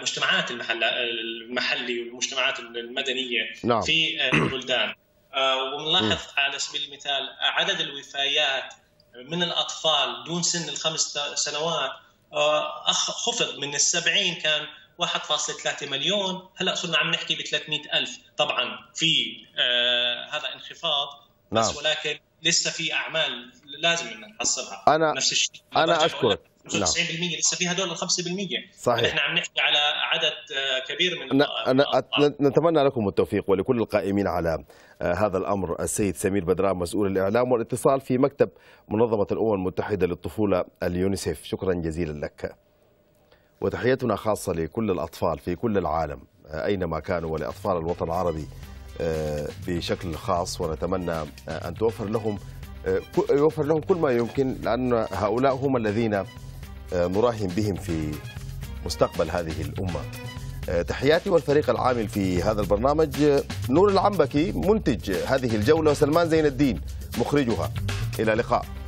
مجتمعات المحلي والمجتمعات المدنيه نعم. في البلدان آه، ونلاحظ على سبيل المثال عدد الوفيات من الاطفال دون سن الخمس سنوات آه، خفض من السبعين كان 1.3 مليون هلا صرنا عم نحكي ب 300 الف طبعا في آه، هذا انخفاض نعم. بس ولكن لسه في اعمال لازم نحصلها انا نفس الشيء انا اشكرك 95% لسه في هدول ال 5% صحيح نحن عم نحكي على عدد آه، كبير من أنا نتمنى لكم التوفيق ولكل القائمين على آه، هذا الامر السيد سمير بدران مسؤول الاعلام والاتصال في مكتب منظمه الامم المتحده للطفوله اليونيسيف شكرا جزيلا لك وتحيتنا خاصه لكل الاطفال في كل العالم آه، اينما كانوا ولاطفال الوطن العربي بشكل خاص ونتمنى ان توفر لهم يوفر لهم كل ما يمكن لأن هؤلاء هم الذين نراهن آه، بهم في مستقبل هذه الأمة آه، تحياتي والفريق العامل في هذا البرنامج آه، نور العنبكي منتج هذه الجولة وسلمان زين الدين مخرجها إلى لقاء